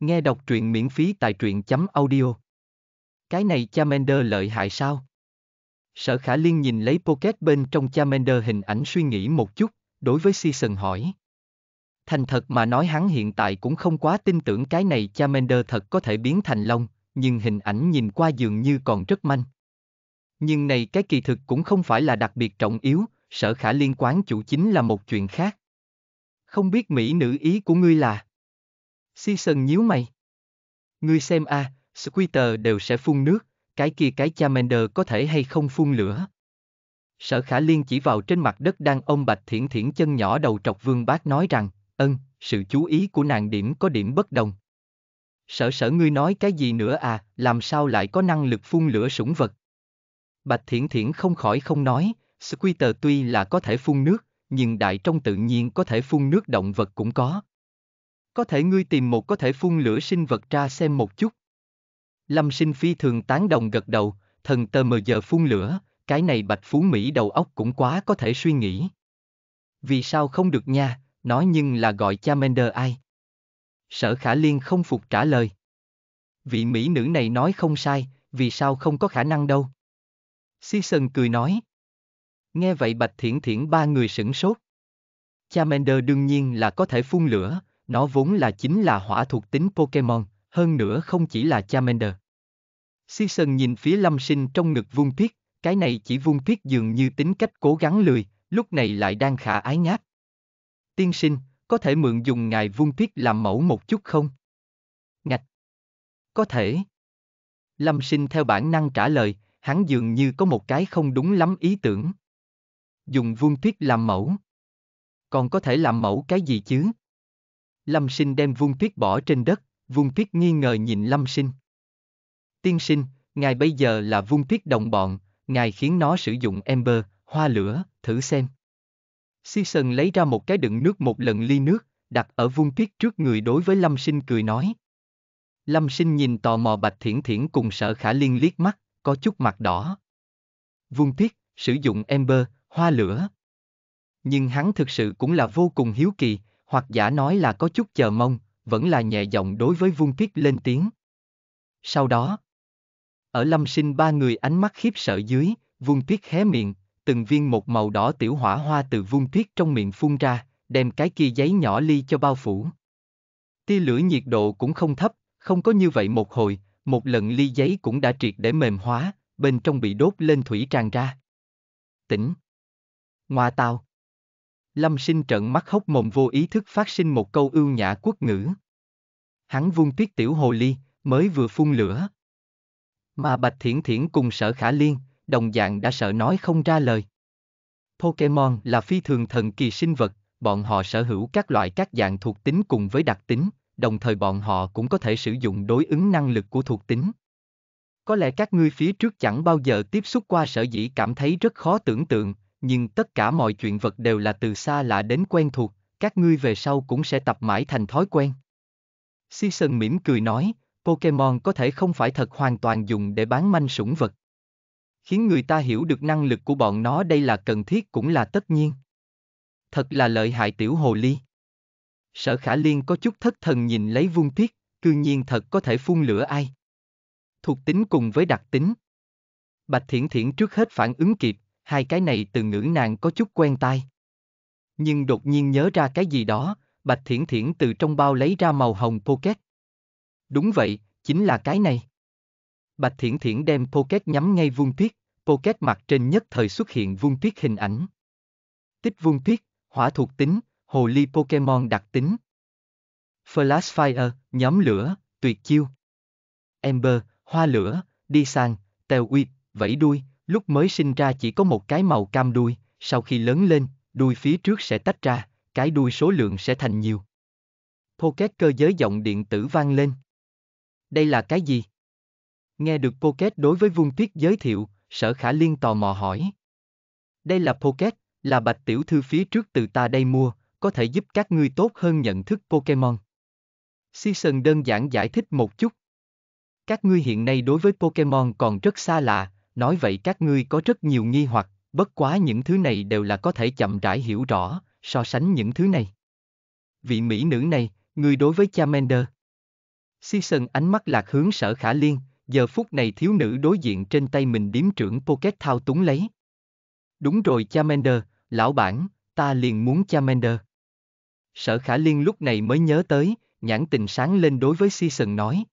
Nghe đọc truyện miễn phí tại truyện chấm audio. Cái này Charmander lợi hại sao? Sở Khả Liên nhìn lấy pocket bên trong Charmander hình ảnh suy nghĩ một chút, đối với Season hỏi. Thành thật mà nói hắn hiện tại cũng không quá tin tưởng cái này Charmander thật có thể biến thành lông nhưng hình ảnh nhìn qua dường như còn rất manh. Nhưng này cái kỳ thực cũng không phải là đặc biệt trọng yếu, sở khả liên quán chủ chính là một chuyện khác. Không biết mỹ nữ ý của ngươi là? si Season nhíu mày. Ngươi xem a, à, Squitter đều sẽ phun nước, cái kia cái Charmander có thể hay không phun lửa. Sở Khả Liên chỉ vào trên mặt đất đang ông Bạch Thiển Thiển chân nhỏ đầu trọc vương bác nói rằng, ân, sự chú ý của nàng điểm có điểm bất đồng. Sở sở ngươi nói cái gì nữa à, làm sao lại có năng lực phun lửa sủng vật. Bạch Thiển Thiển không khỏi không nói, Squitter tuy là có thể phun nước, nhưng đại trong tự nhiên có thể phun nước động vật cũng có. Có thể ngươi tìm một có thể phun lửa sinh vật ra xem một chút. Lâm sinh phi thường tán đồng gật đầu, thần tờ mờ giờ phun lửa, cái này bạch phú Mỹ đầu óc cũng quá có thể suy nghĩ. Vì sao không được nha, nói nhưng là gọi cha Mender ai? Sở khả liên không phục trả lời. Vị Mỹ nữ này nói không sai, vì sao không có khả năng đâu? Season cười nói. Nghe vậy Bạch Thiển Thiển ba người sửng sốt. Charmander đương nhiên là có thể phun lửa, nó vốn là chính là hỏa thuộc tính Pokemon, hơn nữa không chỉ là Charmander. Season nhìn phía lâm sinh trong ngực vung tuyết, cái này chỉ vung tuyết dường như tính cách cố gắng lười, lúc này lại đang khả ái nhát. Tiên sinh, có thể mượn dùng ngài vung tuyết làm mẫu một chút không? Ngạch. Có thể. Lâm sinh theo bản năng trả lời, hắn dường như có một cái không đúng lắm ý tưởng dùng vuông tuyết làm mẫu. Còn có thể làm mẫu cái gì chứ? Lâm sinh đem vuông tuyết bỏ trên đất, vuông tuyết nghi ngờ nhìn lâm sinh. Tiên sinh, ngài bây giờ là vuông tuyết đồng bọn, ngài khiến nó sử dụng ember, hoa lửa, thử xem. Season lấy ra một cái đựng nước một lần ly nước, đặt ở vuông tuyết trước người đối với lâm sinh cười nói. Lâm sinh nhìn tò mò bạch thiển thiển cùng sợ khả liên liếc mắt, có chút mặt đỏ. Vuông tuyết, sử dụng ember, hoa lửa. Nhưng hắn thực sự cũng là vô cùng hiếu kỳ, hoặc giả nói là có chút chờ mong, vẫn là nhẹ giọng đối với Vung Tiết lên tiếng. Sau đó, ở lâm sinh ba người ánh mắt khiếp sợ dưới, Vung Tiết hé miệng, từng viên một màu đỏ tiểu hỏa hoa từ Vung Tiết trong miệng phun ra, đem cái kia giấy nhỏ ly cho bao phủ. Tia lửa nhiệt độ cũng không thấp, không có như vậy một hồi, một lần ly giấy cũng đã triệt để mềm hóa, bên trong bị đốt lên thủy tràn ra. Tỉnh, Ngoa tao Lâm sinh trợn mắt hốc mồm vô ý thức phát sinh một câu ưu nhã quốc ngữ. Hắn vung tuyết tiểu hồ ly, mới vừa phun lửa. Mà Bạch Thiển Thiển cùng sở khả liên, đồng dạng đã sợ nói không ra lời. Pokemon là phi thường thần kỳ sinh vật, bọn họ sở hữu các loại các dạng thuộc tính cùng với đặc tính, đồng thời bọn họ cũng có thể sử dụng đối ứng năng lực của thuộc tính. Có lẽ các ngươi phía trước chẳng bao giờ tiếp xúc qua sở dĩ cảm thấy rất khó tưởng tượng, nhưng tất cả mọi chuyện vật đều là từ xa lạ đến quen thuộc, các ngươi về sau cũng sẽ tập mãi thành thói quen. Season mỉm cười nói, Pokemon có thể không phải thật hoàn toàn dùng để bán manh sủng vật. Khiến người ta hiểu được năng lực của bọn nó đây là cần thiết cũng là tất nhiên. Thật là lợi hại tiểu hồ ly. Sở khả liên có chút thất thần nhìn lấy vung Tiết, cư nhiên thật có thể phun lửa ai. Thuộc tính cùng với đặc tính. Bạch thiển thiển trước hết phản ứng kịp, hai cái này từ ngữ nàng có chút quen tai. Nhưng đột nhiên nhớ ra cái gì đó, Bạch Thiển Thiển từ trong bao lấy ra màu hồng pocket. Đúng vậy, chính là cái này. Bạch Thiển Thiển đem pocket nhắm ngay vuông Tiết, pocket mặt trên nhất thời xuất hiện vuông Tiết hình ảnh. Tích vuông Tiết, hỏa thuộc tính, hồ ly Pokemon đặc tính. Flash Fire, nhóm lửa, tuyệt chiêu. Ember, hoa lửa, đi sang, tèo uy, vẫy đuôi, Lúc mới sinh ra chỉ có một cái màu cam đuôi, sau khi lớn lên, đuôi phía trước sẽ tách ra, cái đuôi số lượng sẽ thành nhiều. Pocket cơ giới giọng điện tử vang lên. Đây là cái gì? Nghe được Pocket đối với vùng tuyết giới thiệu, sở khả liên tò mò hỏi. Đây là Pocket, là bạch tiểu thư phía trước từ ta đây mua, có thể giúp các ngươi tốt hơn nhận thức Pokemon. Season đơn giản giải thích một chút. Các ngươi hiện nay đối với Pokemon còn rất xa lạ, nói vậy các ngươi có rất nhiều nghi hoặc, bất quá những thứ này đều là có thể chậm rãi hiểu rõ, so sánh những thứ này. Vị mỹ nữ này, người đối với Chamander. Season ánh mắt lạc hướng sở khả liên, giờ phút này thiếu nữ đối diện trên tay mình điếm trưởng Pocket thao túng lấy. Đúng rồi Chamander, lão bản, ta liền muốn Chamander. Sở khả liên lúc này mới nhớ tới, nhãn tình sáng lên đối với Season nói.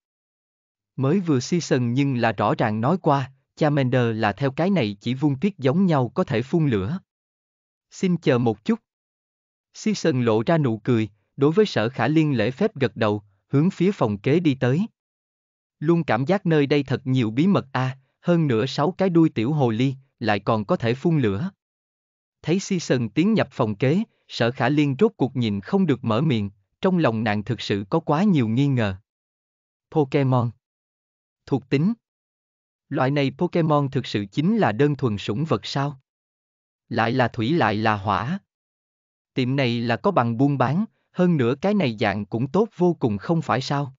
Mới vừa Season nhưng là rõ ràng nói qua, Charmander là theo cái này chỉ vuông tuyết giống nhau có thể phun lửa. Xin chờ một chút. Season lộ ra nụ cười, đối với sở khả liên lễ phép gật đầu, hướng phía phòng kế đi tới. Luôn cảm giác nơi đây thật nhiều bí mật a, à, hơn nữa sáu cái đuôi tiểu hồ ly, lại còn có thể phun lửa. Thấy Season tiến nhập phòng kế, sở khả liên rốt cuộc nhìn không được mở miệng, trong lòng nàng thực sự có quá nhiều nghi ngờ. Pokemon Thuộc tính Loại này Pokemon thực sự chính là đơn thuần sủng vật sao? Lại là thủy lại là hỏa. Tiệm này là có bằng buôn bán, hơn nữa cái này dạng cũng tốt vô cùng không phải sao?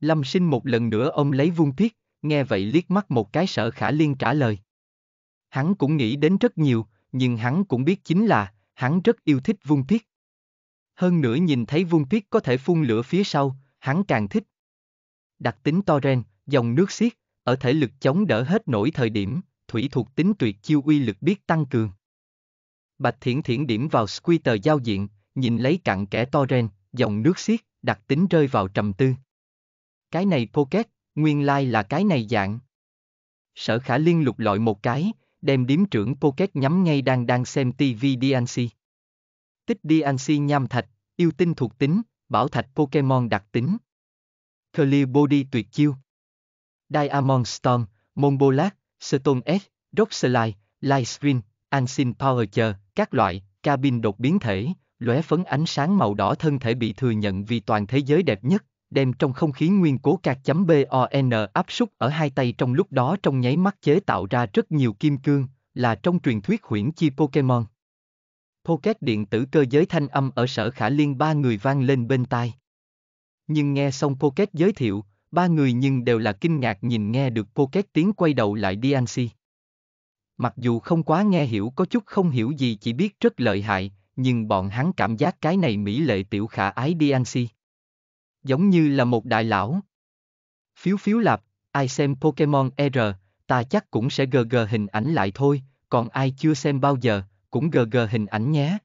Lâm sinh một lần nữa ông lấy vuông Thiết, nghe vậy liếc mắt một cái sợ khả liên trả lời. Hắn cũng nghĩ đến rất nhiều, nhưng hắn cũng biết chính là, hắn rất yêu thích vuông Thiết. Hơn nữa nhìn thấy vuông Thiết có thể phun lửa phía sau, hắn càng thích. Đặc tính to ren, dòng nước xiết, ở thể lực chống đỡ hết nổi thời điểm, thủy thuộc tính tuyệt chiêu uy lực biết tăng cường. Bạch Thiển Thiển điểm vào Squitter giao diện, nhìn lấy cặn kẽ Torrent, dòng nước xiết, đặc tính rơi vào trầm tư. Cái này Pocket, nguyên lai like là cái này dạng. Sở khả liên lục lọi một cái, đem điếm trưởng Pocket nhắm ngay đang đang xem TV DNC. Tích DNC nham thạch, yêu tinh thuộc tính, bảo thạch Pokemon đặc tính. Clear Body tuyệt chiêu. Diamond Storm, Monbolat, Stone Edge, Rockslide, Lightscreen, Ansin Power chờ, các loại, cabin đột biến thể, lóe phấn ánh sáng màu đỏ thân thể bị thừa nhận vì toàn thế giới đẹp nhất, đem trong không khí nguyên cố cạc chấm BON áp súc ở hai tay trong lúc đó trong nháy mắt chế tạo ra rất nhiều kim cương, là trong truyền thuyết huyễn chi Pokemon. Pocket điện tử cơ giới thanh âm ở sở khả liên ba người vang lên bên tai. Nhưng nghe xong Pocket giới thiệu, ba người nhưng đều là kinh ngạc nhìn nghe được cô két tiếng quay đầu lại đi Si. Mặc dù không quá nghe hiểu có chút không hiểu gì chỉ biết rất lợi hại, nhưng bọn hắn cảm giác cái này mỹ lệ tiểu khả ái đi Si, Giống như là một đại lão. Phiếu phiếu lạp, ai xem Pokemon R, ta chắc cũng sẽ gờ gờ hình ảnh lại thôi, còn ai chưa xem bao giờ, cũng gờ gờ hình ảnh nhé.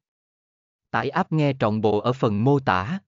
Tải app nghe trọn bộ ở phần mô tả.